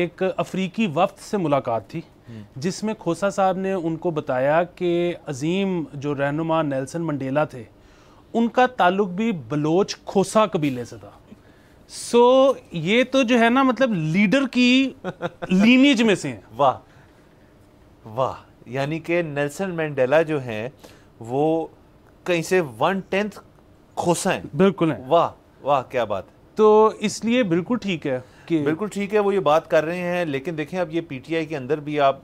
एक अफ्रीकी वफ्त से मुलाकात थी जिसमें खोसा साहब ने उनको बताया कि अजीम जो रहनुमा नेल्सन मंडेला थे उनका ताल्लुक भी बलोच खोसा कबीले से था सो so, ये तो जो है ना मतलब लीडर की *laughs* लीनेज में से है वाह वाह यानी कि नेल्सन मंडेला जो हैं वो कहीं से वन टेंथ खोसा हैं बिल्कुल हैं वाह वाह क्या बात है तो इसलिए बिल्कुल ठीक है कि बिल्कुल ठीक है वो ये बात कर रहे हैं लेकिन देखें आप ये पीटीआई के अंदर भी आप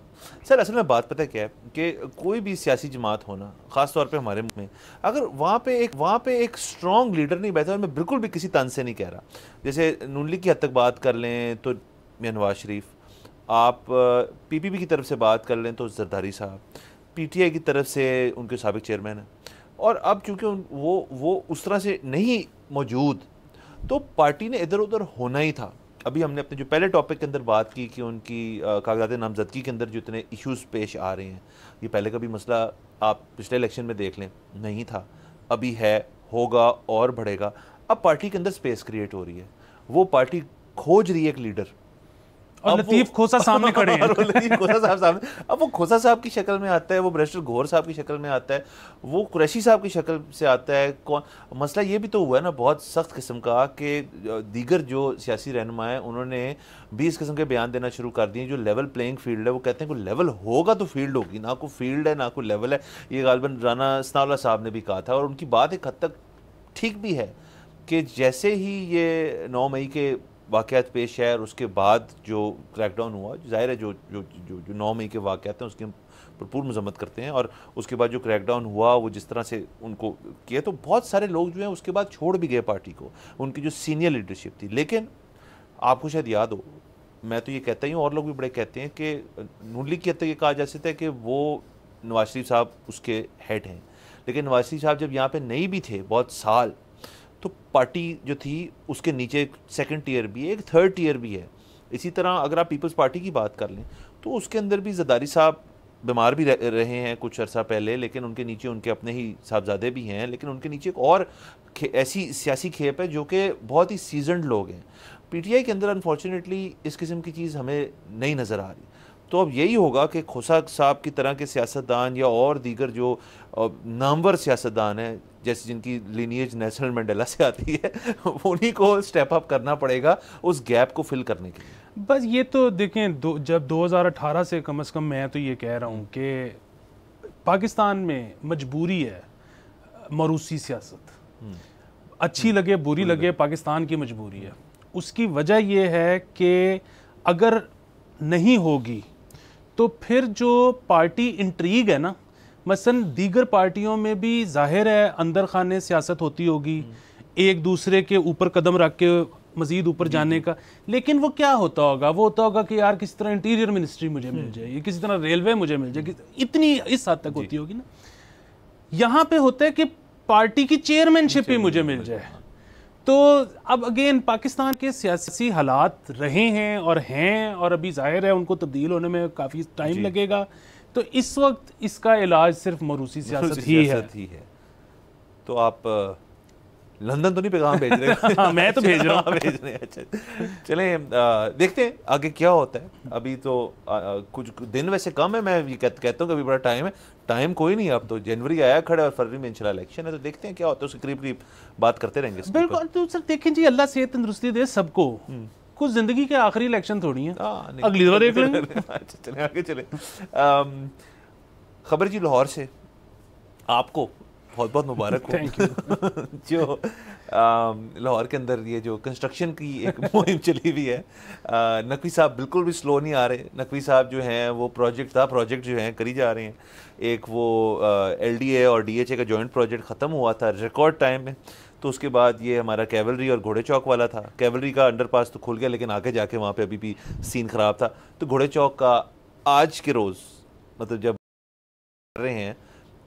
सर असल में बात पता क्या है कि कोई भी सियासी जमात होना खास तौर पे हमारे में अगर वहाँ पे एक वहाँ पे एक स्ट्रॉन्ग लीडर नहीं बैठा और मैं बिल्कुल भी किसी तन से नहीं कह रहा जैसे नून लीग की हद तक बात कर लें तो नवाज शरीफ आप पीपीपी की तरफ से बात कर लें तो जरदारी साहब पीटीआई की तरफ से उनके सबक चेयरमैन हैं और अब चूंकि वो वो उस तरह से नहीं मौजूद तो पार्टी ने इधर उधर होना ही था अभी हमने अपने जो पहले टॉपिक के अंदर बात की कि उनकी कागजात नामजदगी के अंदर जो इतने इश्यूज पेश आ रहे हैं ये पहले का भी मसला आप पिछले इलेक्शन में देख लें नहीं था अभी है होगा और बढ़ेगा अब पार्टी के अंदर स्पेस क्रिएट हो रही है वो पार्टी खोज रही है एक लीडर और लतीफ खोसा सामने खड़े हैं *laughs* लतीफ खोसा साहब सामने अब वो खोसा साहब की शक्ल में आता है वो ब्रेस्टर घोर साहब की शक्ल में आता है वो कुरैशी साहब की शक्ल से आता है कौन मसला ये भी तो हुआ है ना बहुत सख्त किस्म का कि दीगर जो सियासी रहनुमा है उन्होंने भी इस किस्म के बयान देना शुरू कर दिए जो लेवल प्लेइंग फील्ड है वो कहते हैं कोई लेवल होगा तो फील्ड होगी ना कोई फील्ड है ना कोई लेवल है ये गालबन राना स्नावला साहब ने भी कहा था और उनकी बात एक हद तक ठीक भी है कि जैसे ही ये नौ मई के वाक़ात पेश है और उसके बाद जो क्रैकडाउन हुआ जाहिर है जो जो जो, जो नौ मई के वाक़ात हैं उसकी हम भरपूर मजम्मत करते हैं और उसके बाद जो क्रैकडाउन हुआ वो जिस तरह से उनको किया तो बहुत सारे लोग जो हैं उसके बाद छोड़ भी गए पार्टी को उनकी जो सीनियर लीडरशिप थी लेकिन आपको शायद याद हो मैं तो ये कहता ही हूँ और लोग भी बड़े कहते हैं कि नूली की हद तक ये कहा जा सकता है कि वो नवाज शरीफ साहब उसके हेड हैं लेकिन नवाज शरीफ साहब जब यहाँ पर नहीं भी थे बहुत साल तो पार्टी जो थी उसके नीचे एक सेकेंड टीयर भी है एक थर्ड टीयर भी है इसी तरह अगर आप पीपल्स पार्टी की बात कर लें तो उसके अंदर भी जदारी साहब बीमार भी रह, रहे हैं कुछ अरसा पहले लेकिन उनके नीचे उनके अपने ही साहबजादे भी हैं लेकिन उनके नीचे एक और ऐसी सियासी खेप है जो कि बहुत ही सीजनड लोग हैं पीटीआई के अंदर अनफॉर्चुनेटली इस किस्म की चीज़ हमें नहीं नज़र आ रही तो अब यही होगा कि खोसा साहब की तरह के सियासतदान या और दीगर जो नामवर सियासतदान हैं जैसे जिनकी लीनियज नेशनल मंडेला से आती है *laughs* उन्हीं को स्टेप अप करना पड़ेगा उस गैप को फिल करने के लिए बस ये तो देखें दो जब 2018 से कम अज़ कम मैं तो ये कह रहा हूँ कि पाकिस्तान में मजबूरी है मरूसी सियासत हम्म। अच्छी हम्म। लगे बुरी लगे पाकिस्तान की मजबूरी है उसकी वजह यह है कि अगर नहीं होगी तो फिर जो पार्टी इंट्रीग है ना मसन दीगर पार्टियों में भी जाहिर है अंदर खाने सियासत होती होगी एक दूसरे के ऊपर कदम रख के मजीद ऊपर जाने का लेकिन वो क्या होता होगा वो होता होगा कि यार हम्म। किसी तरह इंटीरियर मिनिस्ट्री मुझे मिल जाए किसी तरह रेलवे मुझे मिल जाए इतनी इस हद तक होती होगी ना यहाँ पे होता है कि पार्टी की चेयरमैनशिप ही मुझे मिल जाए तो अब अगेन पाकिस्तान के सियासी हालात रहे हैं और हैं और अभी जाहिर है उनको तब्दील होने में काफ़ी टाइम लगेगा तो इस वक्त इसका इलाज सिर्फ मरूसी सियासत ही है।, ही है तो आप लंदन तो नहीं पैगाम भेज रहे *laughs* हाँ, मैं तो भेज रहा हूँ *laughs* भेज रहे अच्छा चले देखते हैं आगे क्या होता है अभी तो आ, आ, कुछ दिन वैसे कम है मैं ये कहता कहता हूँ अभी बड़ा टाइम है टाइम कोई नहीं अब तो जनवरी आया खड़े और फरवरी में इंशाल्लाह इलेक्शन है तो देखते हैं क्या होता है उसके करीब करीब बात करते रहेंगे बिल्कुल तो सर देखें जी अल्लाह से तंदरुस्ती दे सबको हम्म। कुछ जिंदगी के आखिरी इलेक्शन थोड़ी है हाँ, अगली बार देख लेंगे *laughs* अच्छा, चले आगे चले खबर जी लाहौर से आपको बहुत बहुत मुबारक हो *laughs* जो लाहौर के अंदर ये जो कंस्ट्रक्शन की एक *laughs* मुहिम चली हुई है नकवी साहब बिल्कुल भी स्लो नहीं आ रहे नकवी साहब जो हैं वो प्रोजेक्ट था प्रोजेक्ट जो हैं करी जा रहे हैं एक वो एल डी ए और डी एच ए का जॉइंट प्रोजेक्ट ख़त्म हुआ था रिकॉर्ड टाइम में तो उसके बाद ये हमारा कैवलरी और घोड़े चौक वाला था कैवलरी का पास तो खुल गया लेकिन आगे जाके वहाँ पे अभी भी सीन ख़राब था तो घोड़े चौक का आज के रोज़ मतलब जब कर रहे हैं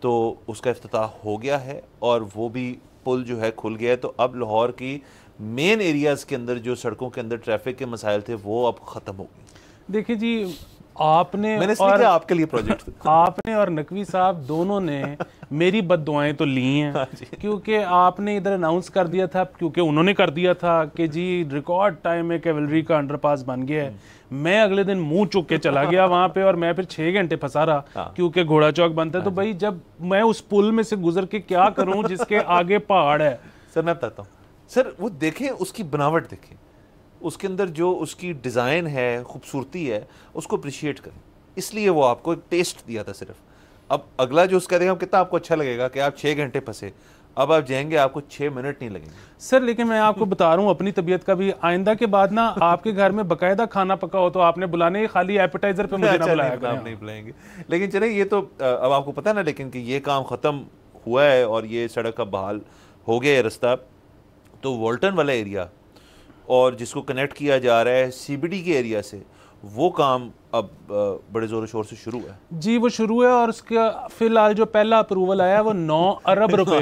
तो उसका अफ्ताह हो गया है और वो भी पुल जो है खुल गया है तो अब लाहौर की मेन एरियाज़ के अंदर जो सड़कों के अंदर ट्रैफिक के मसाइल थे वो अब ख़त्म हो गए देखिए जी आपने मैंने और आपके लिए प्रोजेक्ट *laughs* आपने और नकवी साहब दोनों ने मेरी बद दुआएं तो ली हैं हाँ क्योंकि आपने इधर अनाउंस कर दिया था क्योंकि उन्होंने कर दिया था कि जी रिकॉर्ड टाइम में कैवलरी का अंडरपास बन गया है हम्म। मैं अगले दिन मुंह चुक के चला गया वहां पे और मैं फिर छह घंटे फंसा रहा हाँ। क्योंकि घोड़ा चौक बनता है तो हाँ भाई जब मैं उस पुल में से गुजर के क्या करूं जिसके आगे पहाड़ है सर मैं बताता हूँ सर वो देखें उसकी बनावट देखें उसके अंदर जो उसकी डिज़ाइन है खूबसूरती है उसको अप्रिशिएट करें इसलिए वो आपको एक टेस्ट दिया था सिर्फ अब अगला जो उसका देगा कितना आपको अच्छा लगेगा कि आप छः घंटे फंसे अब आप जाएंगे आपको छः मिनट नहीं लगेंगे सर लेकिन मैं आपको बता रहा हूँ अपनी तबीयत का भी आइंदा के बाद ना आपके घर में बकायदा खाना पका हो तो आपने बुलाने खाली एपेटाइजर पे मुझे अच्छा ना बुलाया नहीं बुलाएंगे लेकिन चले ये तो अब आपको पता ना लेकिन कि ये काम ख़त्म हुआ है और ये सड़क का बहाल हो गया है रास्ता तो वॉल्टन वाला एरिया और जिसको कनेक्ट किया जा रहा है सीबीडी के एरिया से वो काम अब बड़े ज़ोर शोर से शुरू है जी वो शुरू है और उसका फिलहाल जो पहला अप्रूवल आया वो नौ अरब रुपए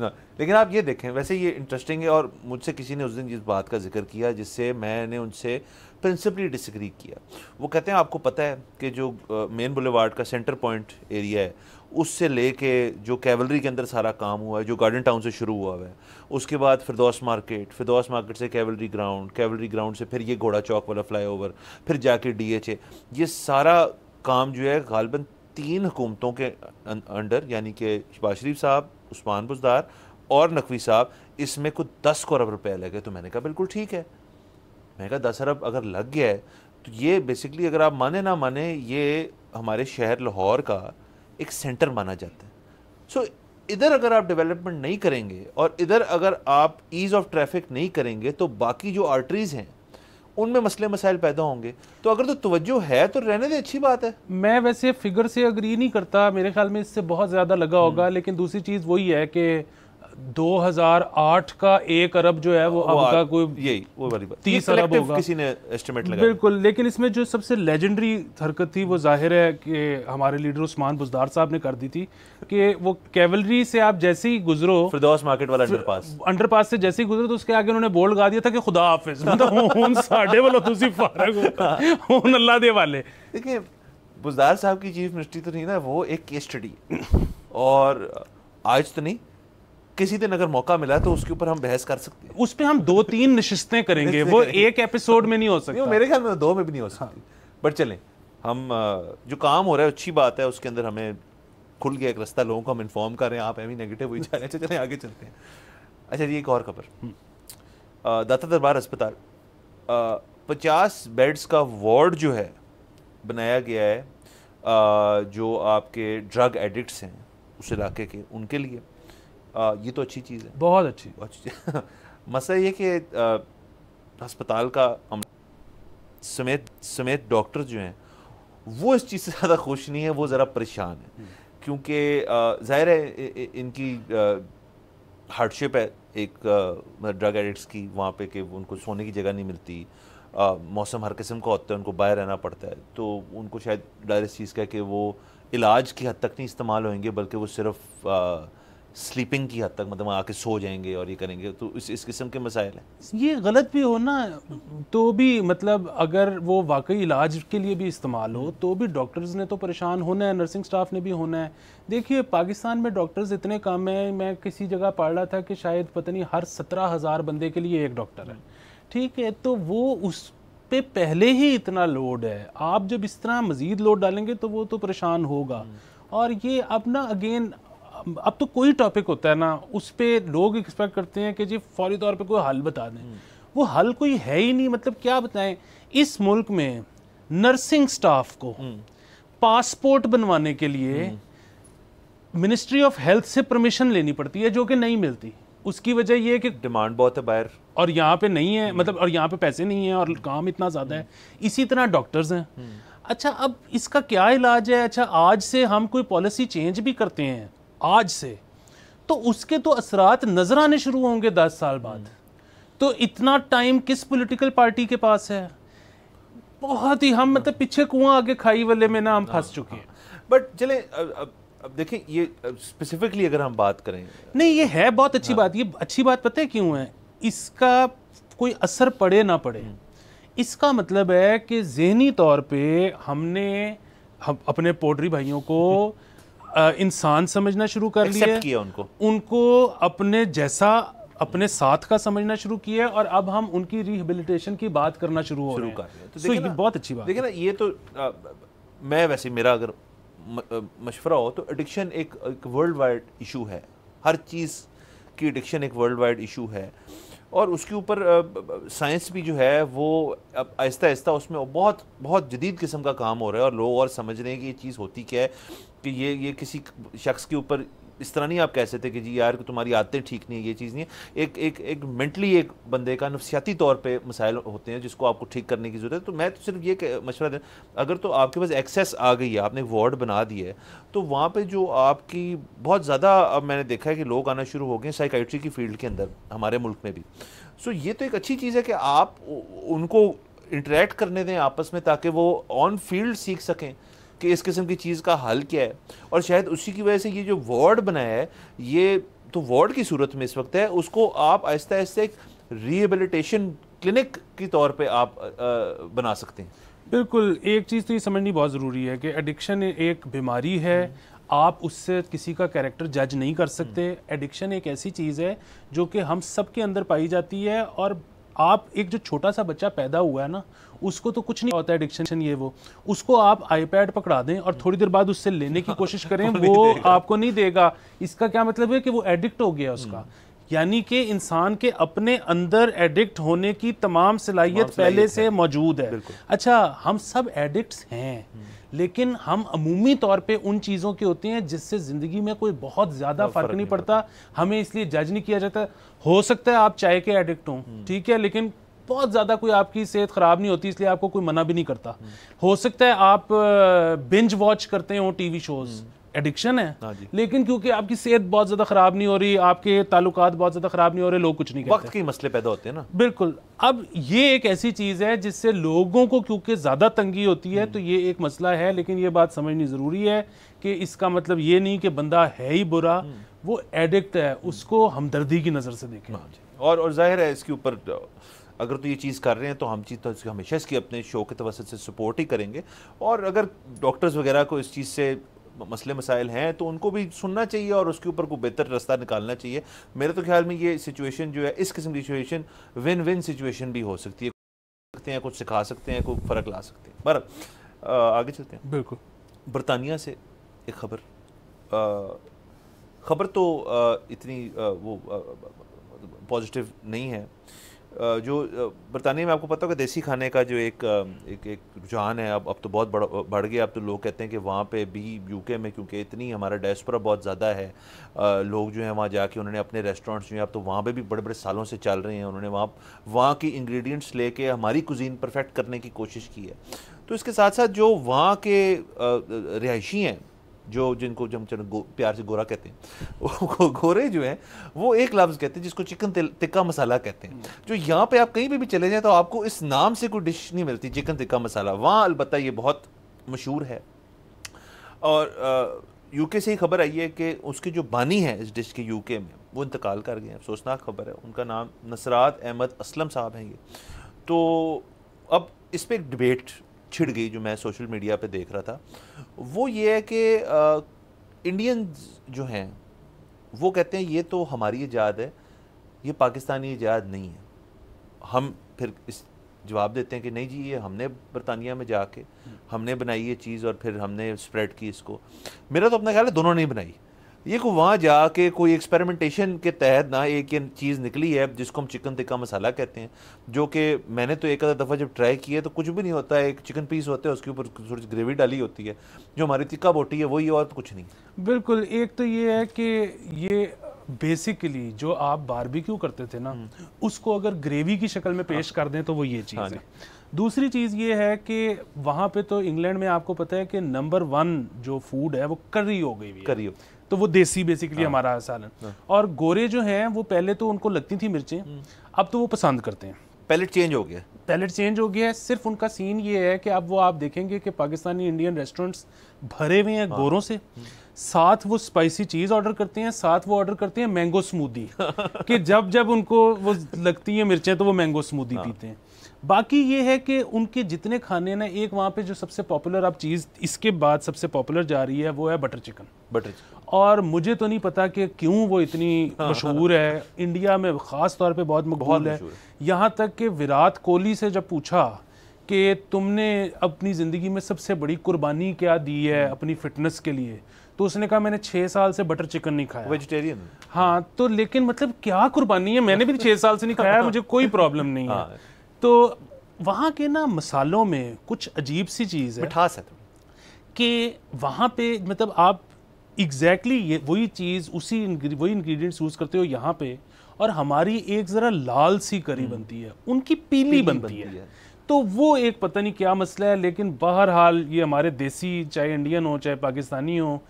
का लेकिन आप ये देखें वैसे ये इंटरेस्टिंग है और मुझसे किसी ने उस दिन इस बात का जिक्र किया जिससे मैंने उनसे प्रिंसिपली डिसग्री किया वो कहते हैं आपको पता है कि जो मेन बुलेवार्ड का सेंटर पॉइंट एरिया है उससे ले के जो कैवलरी के अंदर सारा काम हुआ है जो गार्डन टाउन से शुरू हुआ है उसके बाद फिरदौस मार्केट फिरदौस मार्केट से कैवलरी ग्राउंड कैवलरी ग्राउंड से फिर ये घोड़ा चौक वाला फ्लाईओवर फिर जाके डी एच ए ये सारा काम जो है गालबन तीन हुकूमतों के अं-, अंडर यानी कि शबाज शरीफ साहब उस्मान बुजदार और नकवी साहब इसमें कुछ दस करोड़ रुपए लगे तो मैंने कहा बिल्कुल ठीक है मैंने कहा दस अरब अगर लग गया है तो ये बेसिकली अगर आप माने ना माने ये हमारे शहर लाहौर का एक सेंटर माना जाता है सो so, इधर अगर आप डेवलपमेंट नहीं करेंगे और इधर अगर आप ईज़ ऑफ ट्रैफिक नहीं करेंगे तो बाकी जो आर्टरीज़ हैं उनमें मसले मसाइल पैदा होंगे तो अगर तो तवज्जो है तो रहने दे अच्छी बात है मैं वैसे फिगर से अग्री नहीं करता मेरे ख्याल में इससे बहुत ज़्यादा लगा होगा हम्म। लेकिन दूसरी चीज़ वही है कि 2008 का एक अरब जो है वो अब का कोई यही वो वाली बात तीस अरब होगा किसी ने एस्टिमेट लगाया बिल्कुल लेकिन इसमें जो सबसे लेजेंडरी हरकत थी वो जाहिर है कि हमारे लीडर उस्मान बुजदार साहब ने कर दी थी कि वो कैवलरी से आप जैसे ही गुजरो फिरदौस मार्केट वाला अंडरपास अंडरपास से जैसे ही गुजरो तो उसके आगे उन्होंने बोल गा दिया था कि खुदा हाफिज मतलब हुन साडे वालों तुसी फारग हो हुन अल्लाह दे वाले देखिए बुजदार साहब की चीफ मिनिस्ट्री तो नहीं ना वो एक केस स्टडी और आज तो नहीं किसी दिन अगर मौका मिला तो उसके ऊपर हम बहस कर सकते हैं उस पर हम दो तीन नशिस्तें करेंगे वो एक एपिसोड में नहीं हो सकता मेरे ख्याल में दो में भी नहीं हो सकती हाँ। बट चलें हम जो काम हो रहा है अच्छी बात है उसके अंदर हमें खुल गया एक रास्ता लोगों को हम इन्फॉर्म कर रहे हैं आप एम नेगेटिव हुई जा रहे हैं चलें आगे चलते हैं अच्छा जी एक और खबर हम्म। दाता दरबार अस्पताल पचास बेड्स का वार्ड जो है बनाया गया है जो आपके ड्रग एडिक्ट्स हैं उस इलाके के उनके लिए ये तो अच्छी चीज़ है बहुत अच्छी अच्छी *laughs* मसला ये कि अस्पताल का समेत समेत डॉक्टर जो हैं वो इस चीज़ से ज़्यादा खुश नहीं है वो ज़रा परेशान है हम्म। क्योंकि ज़ाहिर है इनकी हार्डशिप है एक ड्रग एडिक्ट्स की वहाँ पे कि उनको सोने की जगह नहीं मिलती आ, मौसम हर किस्म का होता है उनको बाहर रहना पड़ता है तो उनको शायद डर चीज़ का कि वो इलाज की हद तक नहीं इस्तेमाल होंगे बल्कि वो सिर्फ स्लीपिंग की हद तक मतलब आके सो जाएंगे और ये करेंगे तो इस इस किस्म के मसाइल हैं ये गलत भी हो ना तो भी मतलब अगर वो वाकई इलाज के लिए भी इस्तेमाल हो तो भी डॉक्टर्स ने तो परेशान होना है नर्सिंग स्टाफ ने भी होना है देखिए पाकिस्तान में डॉक्टर्स इतने कम हैं मैं किसी जगह पढ़ रहा था कि शायद पता नहीं हर सत्रह हज़ार बंदे के लिए एक डॉक्टर है ठीक है तो वो उस पे पहले ही इतना लोड है आप जब इस तरह मज़ीद लोड डालेंगे तो वो तो परेशान होगा हम्म। और ये अब ना अगेन अब तो कोई टॉपिक होता है ना उस पर लोग एक्सपेक्ट करते हैं कि जी फौरी तौर पर कोई हल बता दें हम्म। वो हल कोई है ही नहीं मतलब क्या बताएं इस मुल्क में नर्सिंग स्टाफ को पासपोर्ट हम्म। बनवाने के लिए मिनिस्ट्री ऑफ हेल्थ से परमिशन लेनी पड़ती है जो कि नहीं मिलती उसकी वजह यह है कि डिमांड बहुत है बाहर और यहाँ पे नहीं है हम्म। मतलब और यहाँ पे पैसे नहीं है और काम इतना ज़्यादा है इसी तरह डॉक्टर्स हैं अच्छा अब इसका क्या इलाज है अच्छा आज से हम कोई पॉलिसी चेंज भी करते हैं आज से तो उसके तो असरात नज़र आने शुरू होंगे दस साल बाद हम्म। तो इतना टाइम किस पॉलिटिकल पार्टी के पास है बहुत ही हम मतलब पीछे कुआं आगे खाई वाले में ना हम हाँ, फंस चुके हाँ। हैं बट चले अब, अब, अब देखें ये स्पेसिफिकली अगर हम बात करें नहीं ये है बहुत अच्छी हाँ। बात ये अच्छी बात पता है क्यों है इसका कोई असर पड़े ना पड़े हम्म। इसका मतलब है कि जहनी तौर पे हमने हम अपने पोटरी भाइयों को *laughs* इंसान समझना शुरू कर लिया उनको उनको अपने जैसा अपने साथ का समझना शुरू किया है और अब हम उनकी रिहेबिलिटेशन की बात करना शुरू हो शुरू कर तो so, ये बहुत अच्छी बात देखिए ना ये तो आ, मैं वैसे मेरा अगर मशवरा हो तो एडिक्शन एक, एक वर्ल्ड वाइड इशू है हर चीज़ की एडिक्शन एक वर्ल्ड वाइड इशू है और उसके ऊपर साइंस भी जो है वो अब आहिस्ता आहिस्ता उसमें बहुत बहुत जदीद किस्म का काम हो रहा है और लोग और समझ रहे हैं कि ये चीज़ होती क्या है कि ये ये किसी शख्स के ऊपर इस तरह नहीं आप कह सकते कि जी यार तुम्हारी आदतें ठीक नहीं ये चीज़ नहीं एक एक एक मेंटली एक बंदे का नफसियाती तौर पे मसाइल होते हैं जिसको आपको ठीक करने की ज़रूरत है तो मैं तो सिर्फ ये मशवरा दें अगर तो आपके पास एक्सेस आ गई है आपने वार्ड बना दिया है तो वहाँ पर जो आपकी बहुत ज़्यादा अब मैंने देखा है कि लोग आना शुरू हो गए साइकाइट्री की फील्ड के अंदर हमारे मुल्क में भी सो ये तो एक अच्छी चीज़ है कि आप उनको इंटरेक्ट करने दें आपस में ताकि वो ऑन फील्ड सीख सकें कि इस किस्म की चीज़ का हल क्या है और शायद उसी की वजह से ये जो वार्ड बनाया है ये तो वार्ड की सूरत में इस वक्त है उसको आप आहिस्ता आहिस्ता एक रिहेबिलिटेशन क्लिनिक के तौर पे आप आ, बना सकते हैं बिल्कुल एक चीज़ तो ये समझनी बहुत ज़रूरी है कि एडिक्शन एक बीमारी है हम्म। आप उससे किसी का कैरेक्टर जज नहीं कर सकते एडिक्शन हम्म। एक ऐसी चीज़ है जो कि हम सब के अंदर पाई जाती है और आप एक जो छोटा सा बच्चा पैदा हुआ है ना उसको तो कुछ नहीं होता है एडिक्शन ये वो उसको आप आईपैड पकड़ा दें और थोड़ी देर बाद उससे लेने की कोशिश *laughs* करें वो आपको नहीं देगा इसका क्या मतलब है कि वो एडिक्ट हो गया उसका हम्म। यानी कि इंसान के अपने अंदर एडिक्ट होने की तमाम सलाहियत पहले से मौजूद है अच्छा हम सब एडिक्ट हैं हम्म। लेकिन हम अमूमी तौर पे उन चीज़ों के होते हैं जिससे ज़िंदगी में कोई बहुत ज़्यादा फ़र्क नहीं पड़ता हमें इसलिए जज नहीं किया जाता हो सकता है आप चाय के एडिक्ट हों हम्म। ठीक है लेकिन बहुत ज़्यादा कोई आपकी सेहत ख़राब नहीं होती इसलिए आपको कोई मना भी नहीं करता हम्म। हो सकता है आप बिंज वॉच करते हो टीवी शोज़ एडिक्शन है हाँ लेकिन क्योंकि आपकी सेहत बहुत ज्यादा खराब नहीं हो रही आपके ताल्लुक बहुत ज्यादा खराब नहीं हो रहे लोग कुछ नहीं वक्त के मसले पैदा होते हैं ना बिल्कुल अब ये एक ऐसी चीज है जिससे लोगों को क्योंकि ज्यादा तंगी होती है हम्म। तो ये एक मसला है लेकिन ये बात समझनी जरूरी है कि इसका मतलब ये नहीं कि बंदा है ही बुरा हम्म। वो एडिक्ट है उसको हमदर्दी की नजर से देखें हाँ और और जाहिर है इसके ऊपर अगर तो ये चीज़ कर रहे हैं तो हम चीज़ तो हमेशा इसकी अपने शो के तवसत से सपोर्ट ही करेंगे और अगर डॉक्टर्स वगैरह को इस चीज़ से मसले मसाइल हैं तो उनको भी सुनना चाहिए और उसके ऊपर कोई बेहतर रास्ता निकालना चाहिए मेरे तो ख्याल में ये सिचुएशन जो है इस किस्म की सिचुएशन विन विन सिचुएशन भी हो सकती है सकते हैं कुछ सिखा सकते हैं कुछ फ़र्क ला सकते हैं पर आगे चलते हैं बिल्कुल बरतानिया से एक खबर खबर तो आ, इतनी आ, वो पॉजिटिव नहीं है जो बरतानिया में आपको पता होगा देसी खाने का जो एक एक एक रुझान है अब अब तो बहुत बड़ा बढ़ गया अब तो लोग कहते हैं कि वहाँ पे भी यूके में क्योंकि इतनी हमारा डेस्परा बहुत ज़्यादा है लोग जो हैं वहाँ जाके उन्होंने अपने रेस्टोरेंट्स जो हैं अब तो वहाँ पे भी बड़े बड़े सालों से चल रहे हैं उन्होंने वहाँ वहाँ की इंग्रीडियंट्स लेके हमारी कुजीन परफेक्ट करने की कोशिश की है तो इसके साथ साथ जो वहाँ के रिहायशी हैं जो जिनको हम चलो प्यार से गोरा कहते हैं वो गोरे जो हैं वो एक लफ्ज़ कहते हैं जिसको चिकन टिक्का मसाला कहते हैं जो यहाँ पे आप कहीं पर भी चले जाएँ तो आपको इस नाम से कोई डिश नहीं मिलती चिकन टिक्का मसाला वहाँ अलबत् ये बहुत मशहूर है और यूके से ही खबर आई है कि उसकी जो बानी है इस डिश के यूके में वो इंतकाल कर गए हैं अफसोसनाक खबर है उनका नाम नसरात अहमद असलम साहब हैं ये तो अब इस पर एक डिबेट छिड़ गई जो मैं सोशल मीडिया पे देख रहा था वो ये है कि इंडियन जो हैं वो कहते हैं ये तो हमारी ईजाद है ये पाकिस्तानी ईजाद नहीं है हम फिर इस जवाब देते हैं कि नहीं जी ये हमने बरतानिया में जाके हमने बनाई ये चीज़ और फिर हमने स्प्रेड की इसको मेरा तो अपना ख्याल है दोनों ने बनाई ये को वहाँ जा के कोई एक्सपेरिमेंटेशन के तहत ना एक ये चीज़ निकली है जिसको हम चिकन टिक्का मसाला कहते हैं जो कि मैंने तो एक आधा दफ़ा जब ट्राई किया तो कुछ भी नहीं होता है एक चिकन पीस होता है उसके ऊपर थोड़ी ग्रेवी डाली होती है जो हमारी तिक्का बोटी है वही और तो कुछ नहीं बिल्कुल एक तो ये है कि ये बेसिकली जो आप बारबेक्यू करते थे ना हम्म। उसको अगर ग्रेवी की शक्ल में पेश हाँ। कर दें तो वो ये चीज़ हाँ है दूसरी चीज़ ये है कि वहाँ पे तो इंग्लैंड में आपको पता है कि नंबर वन जो फूड है वो करी हो गई हुई करी हो तो वो देसी बेसिकली हाँ। हमारा सालन हाँ। और गोरे जो हैं वो पहले तो उनको लगती थी मिर्चें हम्म। अब तो वो पसंद करते हैं पैलेट चेंज हो गया पैलेट चेंज हो गया है सिर्फ उनका सीन ये है कि अब वो आप देखेंगे कि पाकिस्तानी इंडियन रेस्टोरेंट्स भरे हुए हैं हाँ। गोरों से हम्म। साथ वो स्पाइसी चीज़ ऑर्डर करते हैं साथ वो ऑर्डर करते हैं मैंगो स्मूदी *laughs* कि जब जब उनको वो लगती है मिर्चें तो वो मैंगो स्मूदी पीते हैं बाकी ये है कि उनके जितने खाने ना एक वहाँ पे जो सबसे पॉपुलर आप चीज़ इसके बाद सबसे पॉपुलर जा रही है वो है बटर चिकन बटर चिकन और मुझे तो नहीं पता कि क्यों वो इतनी हाँ, हाँ, मशहूर हाँ. है इंडिया में ख़ास तौर पे बहुत मकबूल है यहाँ तक कि विराट कोहली से जब पूछा कि तुमने अपनी ज़िंदगी में सबसे बड़ी कुर्बानी क्या दी है हम्म। अपनी फिटनेस के लिए तो उसने कहा मैंने छः साल से बटर चिकन नहीं खाया वेजिटेरियन हाँ तो लेकिन मतलब क्या कुर्बानी है मैंने भी छः साल से नहीं खाया *laughs* मुझे कोई प्रॉब्लम नहीं है तो वहाँ के ना मसालों में कुछ अजीब सी चीज़ है मिठास है कि वहाँ पे मतलब आप एग्जैक्टली exactly ये वही चीज़ उसी वही इंग्रेडिएंट्स यूज़ करते हो यहाँ पे और हमारी एक ज़रा लाल सी करी हम्म। बनती है उनकी पीली, पीली बनती, बनती है।, है तो वो एक पता नहीं क्या मसला है लेकिन बहरहाल ये हमारे देसी चाहे इंडियन हो चाहे पाकिस्तानी हो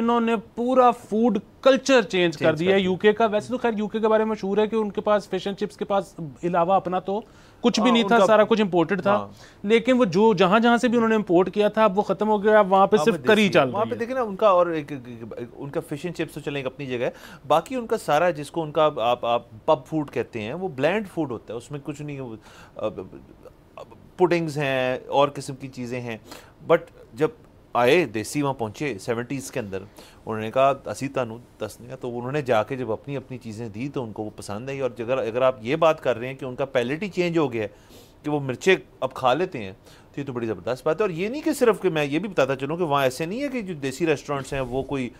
इन्होंने पूरा फूड कल्चर चेंज कर दिया यूके का वैसे तो खैर यूके के बारे में मशहूर है कि उनके पास फिश एंड चिप्स के पास अलावा अपना तो कुछ भी हाँ, नहीं था सारा कुछ इम्पोर्टेड था हाँ। लेकिन वो जो जहां जहां से भी उन्होंने इम्पोर्ट किया था अब वो खत्म हो गया वहां पे सिर्फ करी चल वहां पे देखिए ना उनका और एक, उनका फिश एंड चिप्स तो चले अपनी जगह बाकी उनका सारा जिसको उनका आप आप पब फूड कहते हैं वो ब्लैंड फूड होता है उसमें कुछ नहीं पुडिंग्स हैं और किस्म की चीज़ें हैं बट जब आए देसी वहाँ पहुँचे सेवेंटीज़ के अंदर उन्होंने कहा असी ਤੁਹਾਨੂੰ दस ਆ तो उन्होंने जाके जब अपनी अपनी चीज़ें दी तो उनको वो पसंद आई और अगर अगर आप ये बात कर रहे हैं कि उनका पैलेट ही चेंज हो गया है कि वो मिर्चें अब खा लेते हैं तो ये तो बड़ी ज़बरदस्त बात है और ये नहीं कि सिर्फ कि मैं ये भी बताता चलूँ कि वहाँ ऐसे नहीं है कि जो देसी रेस्टोरेंट्स हैं वो कोई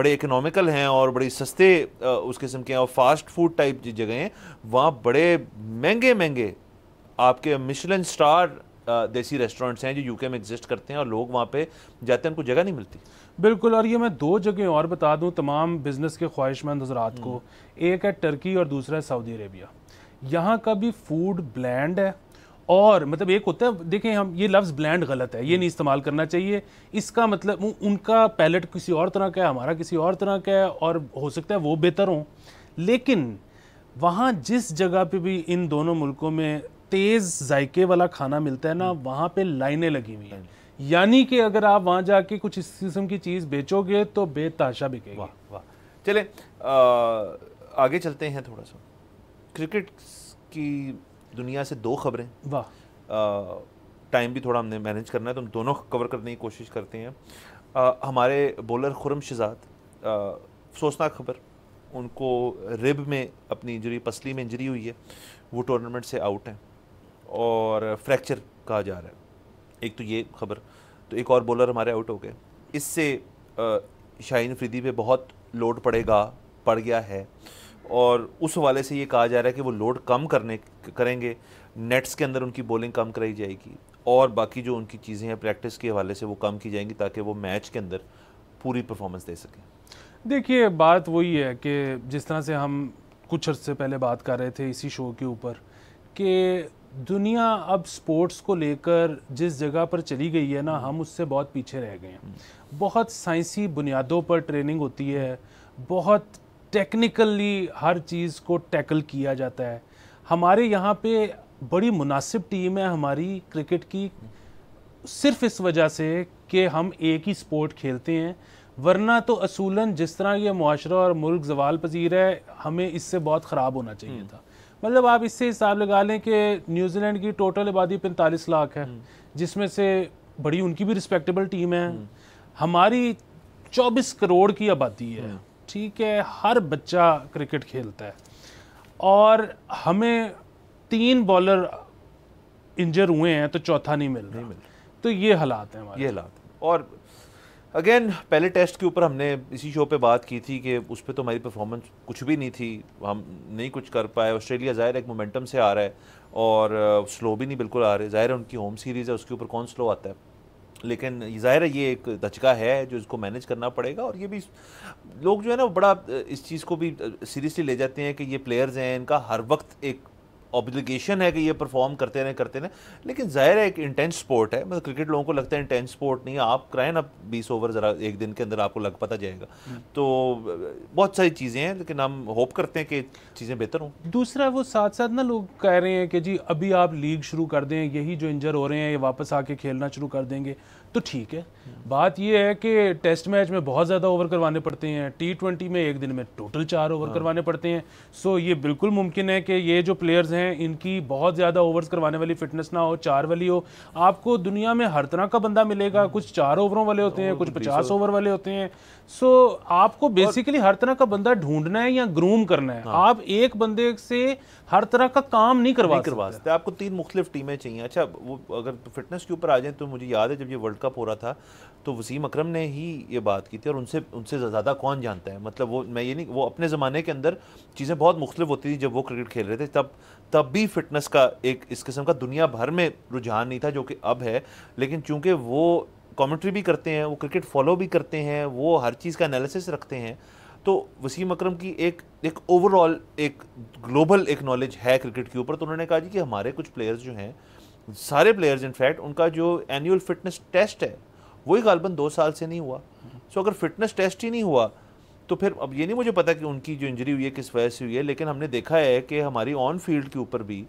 बड़े इकोनॉमिकल हैं और बड़े सस्ते उस किस्म के हैं और फास्ट फूड टाइप जगह हैं वहाँ बड़े महंगे महंगे आपके मिशलन स्टार देसी रेस्टोरेंट्स हैं जो यूके में एग्जिस्ट करते हैं और लोग वहाँ पे जाते हैं उनको जगह नहीं मिलती बिल्कुल और ये मैं दो जगह और बता दूँ तमाम बिज़नेस के ख्वाहिशमंद हजरात को हम्म। एक है टर्की और दूसरा है सऊदी अरेबिया यहाँ का भी फूड ब्लैंड है और मतलब एक होता है देखें हम ये लफ्ज़ ब्लैंड गलत है ये हम्म। नहीं इस्तेमाल करना चाहिए इसका मतलब उनका पैलेट किसी और तरह का है हमारा किसी और तरह का है और हो सकता है वो बेहतर हों लेकिन वहाँ जिस जगह पे भी इन दोनों मुल्कों में तेज़ जायके वाला खाना मिलता है ना वहाँ पे लाइनें लगी हुई हैं यानी कि अगर आप वहाँ जाके कुछ इस किस्म की चीज़ बेचोगे तो बेताशा बिकेगी वाह वाह चले आगे चलते हैं थोड़ा सा क्रिकेट की दुनिया से दो खबरें वाह टाइम भी थोड़ा हमने मैनेज करना है तो हम दोनों कवर करने की कोशिश करते हैं आ, हमारे बॉलर खुरम शहजाद सोचना खबर उनको रिब में अपनी इंजरी पसली में इंजरी हुई है वो टूर्नामेंट से आउट हैं और फ्रैक्चर कहा जा रहा है एक तो ये खबर तो एक और बॉलर हमारे आउट हो गए इससे शाहीन फ्रीदी पे बहुत लोड पड़ेगा पड़ गया है और उस हवाले से ये कहा जा रहा है कि वो लोड कम करने करेंगे नेट्स के अंदर उनकी बॉलिंग कम कराई जाएगी और बाकी जो उनकी चीज़ें हैं प्रैक्टिस के हवाले से वो कम की जाएंगी ताकि वो मैच के अंदर पूरी परफॉर्मेंस दे सकें देखिए बात वही है कि जिस तरह से हम कुछ अर्से पहले बात कर रहे थे इसी शो के ऊपर कि दुनिया अब स्पोर्ट्स को लेकर जिस जगह पर चली गई है ना हम्म। हम उससे बहुत पीछे रह गए हैं बहुत साइंसी बुनियादों पर ट्रेनिंग होती है बहुत टेक्निकली हर चीज़ को टैकल किया जाता है हमारे यहाँ पे बड़ी मुनासिब टीम है हमारी क्रिकेट की सिर्फ इस वजह से कि हम एक ही स्पोर्ट खेलते हैं वरना तो असूलन जिस तरह ये माशरा और मुल्क जवाल पजीर है हमें इससे बहुत ख़राब होना चाहिए हम्म। था मतलब आप इससे हिसाब लगा लें कि न्यूजीलैंड की टोटल आबादी पैंतालीस लाख है हम्म। जिसमें से बड़ी उनकी भी रिस्पेक्टेबल टीम है हम्म। हमारी चौबीस करोड़ की आबादी है हम्म। ठीक है हर बच्चा क्रिकेट खेलता है और हमें तीन बॉलर इंजर हुए हैं तो चौथा नहीं मिल रहा नहीं मिल तो ये हालात हैं हमारे ये हालात और अगेन पहले टेस्ट के ऊपर हमने इसी शो पे बात की थी कि उस पर तो हमारी परफॉर्मेंस कुछ भी नहीं थी हम नहीं कुछ कर पाए ऑस्ट्रेलिया ज़ाहिर एक मोमेंटम से आ रहा है और स्लो uh, भी नहीं बिल्कुल आ रहे ज़ाहिर है उनकी होम सीरीज़ है उसके ऊपर कौन स्लो आता है लेकिन ज़ाहिर है ये एक धचका है जो इसको मैनेज करना पड़ेगा और ये भी लोग जो है ना बड़ा uh, इस चीज़ को भी सीरियसली uh, ले जाते हैं कि ये प्लेयर्स हैं इनका हर वक्त एक ऑब्लिगेशन है कि ये परफॉर्म करते रहें करते रहें लेकिन ज़ाहिर है एक इंटेंस स्पोर्ट है मतलब क्रिकेट लोगों को लगता है इंटेंस स्पोर्ट नहीं है आप कराएं ना बीस ओवर ज़रा एक दिन के अंदर आपको लग पता जाएगा हम्म। तो बहुत सारी चीज़ें हैं लेकिन हम होप करते हैं कि चीज़ें बेहतर हों दूसरा वो साथ साथ ना लोग कह रहे हैं कि जी अभी आप लीग शुरू कर दें यही जो इंजर हो रहे हैं ये वापस आके खेलना शुरू कर देंगे तो ठीक है बात यह है कि टेस्ट मैच में बहुत ज़्यादा ओवर करवाने पड़ते हैं टी ट्वेंटी में एक दिन में टोटल चार ओवर हाँ। करवाने पड़ते हैं सो ये बिल्कुल मुमकिन है कि ये जो प्लेयर्स हैं इनकी बहुत ज़्यादा ओवर्स करवाने वाली फिटनेस ना हो चार वाली हो आपको दुनिया में हर तरह का बंदा मिलेगा कुछ चार ओवरों वाले होते हैं कुछ पचास ओवर वाले होते हैं सो so, आपको बेसिकली हर तरह का बंदा ढूंढना है या ग्रूम करना है हाँ। आप एक बंदे से हर तरह का काम नहीं करवा नहीं करवा सकते आपको तीन मुख्तलिफ टीमें चाहिए अच्छा वो अगर तो फिटनेस के ऊपर आ जाए तो मुझे याद है जब ये वर्ल्ड कप हो रहा था तो वसीम अकरम ने ही ये बात की थी और उनसे उनसे ज़्यादा कौन जानता है मतलब वो मैं ये नहीं वो अपने ज़माने के अंदर चीज़ें बहुत मुख्तलिफ होती थी जब वो क्रिकेट खेल रहे थे तब तब भी फिटनेस का एक इस किस्म का दुनिया भर में रुझान नहीं था जो कि अब है लेकिन चूंकि वो कमेंट्री भी करते हैं वो क्रिकेट फॉलो भी करते हैं वो हर चीज़ का एनालिसिस रखते हैं तो वसीम अकरम की एक एक ओवरऑल एक ग्लोबल एक नॉलेज है क्रिकेट के ऊपर तो उन्होंने कहा जी कि हमारे कुछ प्लेयर्स जो हैं सारे प्लेयर्स इनफैक्ट उनका जो एनुअल फिटनेस टेस्ट है वही गालबन दो साल से नहीं हुआ सो अगर फिटनेस टेस्ट ही नहीं हुआ तो फिर अब ये नहीं मुझे पता कि उनकी जो इंजरी हुई है किस वजह से हुई है लेकिन हमने देखा है कि हमारी ऑन फील्ड के ऊपर भी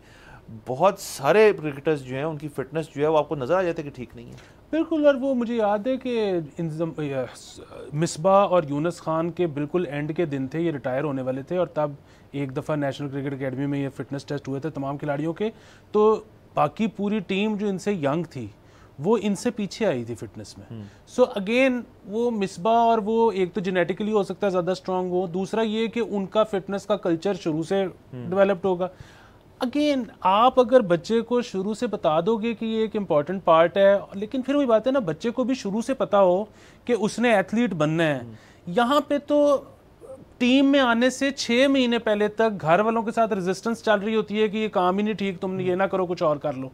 बहुत सारे क्रिकेटर्स जो हैं उनकी फिटनेस जो है वो आपको नज़र आ जाता है कि ठीक नहीं है बिल्कुल और वो मुझे याद है कि मिसबा और यूनस खान के बिल्कुल एंड के दिन थे ये रिटायर होने वाले थे और तब एक दफ़ा नेशनल क्रिकेट अकेडमी में ये फिटनेस टेस्ट हुए थे तमाम खिलाड़ियों के तो बाकी पूरी टीम जो इनसे यंग थी वो इनसे पीछे आई थी फिटनेस में सो hmm. अगेन so वो मिसबा और वो एक तो जेनेटिकली हो सकता है ज़्यादा स्ट्रांग हो दूसरा ये कि उनका फिटनेस का कल्चर शुरू से डेवलप्ड हम्म। hmm. होगा अगेन आप अगर बच्चे को शुरू से बता दोगे कि ये एक इम्पॉर्टेंट पार्ट है लेकिन फिर वही बात है ना बच्चे को भी शुरू से पता हो कि उसने एथलीट बनना है यहाँ पे तो टीम में आने से छः महीने पहले तक घर वालों के साथ रेजिस्टेंस चल रही होती है कि ये काम ही नहीं ठीक तुम ये ना करो कुछ और कर लो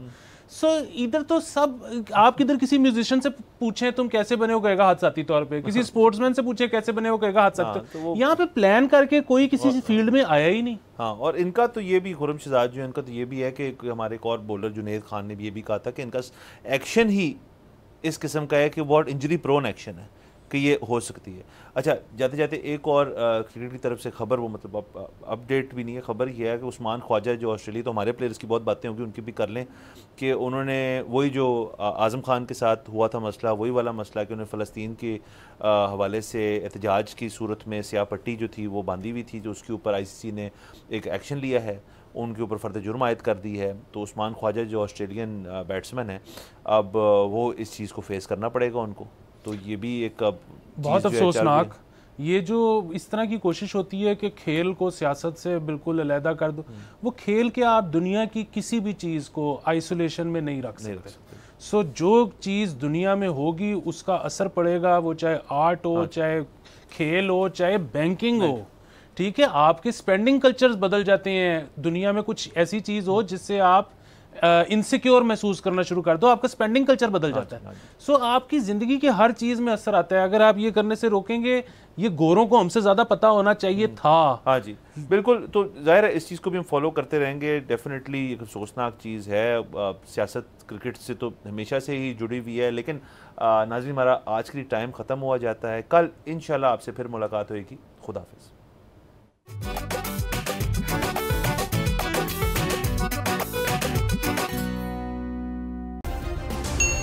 सो so, इधर तो सब आप किधर किसी म्यूजिशियन से पूछे तुम कैसे बने हो कहेगा हादसाती तौर पे किसी स्पोर्ट्समैन हाँ। से पूछे कैसे बने हो कहेगा हादसा हाँ, तो यहाँ पे प्लान करके कोई किसी फील्ड में आया ही नहीं हाँ और इनका तो ये भी खुरम शिजाज जो इनका तो ये भी है कि हमारे एक और बॉलर जुनेद खान ने भी ये भी कहा था कि इनका एक्शन ही इस किस्म का है कि बहुत इंजरी प्रोन एक्शन है कि ये हो सकती है अच्छा जाते जाते एक और क्रिकेट की तरफ से खबर वो मतलब अपडेट भी नहीं है खबर यह है कि उस्मान ख्वाजा जो ऑस्ट्रेलिया तो हमारे प्लेयर्स की बहुत बातें होंगी उनकी भी कर लें कि उन्होंने वही जो आज़म खान के साथ हुआ था मसला वही वाला मसला कि उन्हें फ़लस्तीन के हवाले से एहतजाज की सूरत में स्या पट्टी जो थी वो बांधी हुई थी जो उसके ऊपर आई ने एक एक्शन लिया है उनके ऊपर फर्द जुर्म आयद कर दी है तो उस्मान ख्वाजा जो ऑस्ट्रेलियन बैट्समैन है अब वो इस चीज़ को फेस करना पड़ेगा उनको तो ये भी एक बहुत अफसोसनाक ये जो इस तरह की कोशिश होती है कि खेल को सियासत से बिल्कुल अलहदा कर दो हम्म। वो खेल के आप दुनिया की किसी भी चीज़ को आइसोलेशन में नहीं रख सकते सो so, जो चीज़ दुनिया में होगी उसका असर पड़ेगा वो चाहे आर्ट हो हाँ। चाहे खेल हो चाहे बैंकिंग हो ठीक है आपके स्पेंडिंग कल्चर्स बदल जाते हैं दुनिया में कुछ ऐसी चीज़ हो जिससे आप इनसिक्योर महसूस करना शुरू कर दो आपका स्पेंडिंग कल्चर बदल जाता है सो हाँ हाँ आपकी ज़िंदगी के हर चीज़ में असर आता है अगर आप ये करने से रोकेंगे ये गोरों को हमसे ज़्यादा पता होना चाहिए हम्म। था हाँ जी बिल्कुल तो जाहिर है इस चीज़ को भी हम फॉलो करते रहेंगे डेफिनेटली एक सोचनाक चीज़ है सियासत क्रिकेट से तो हमेशा से ही जुड़ी हुई है लेकिन नाजी हमारा आज के लिए टाइम ख़त्म हुआ जाता है कल इन आपसे फिर मुलाकात होगी खुदाफिज़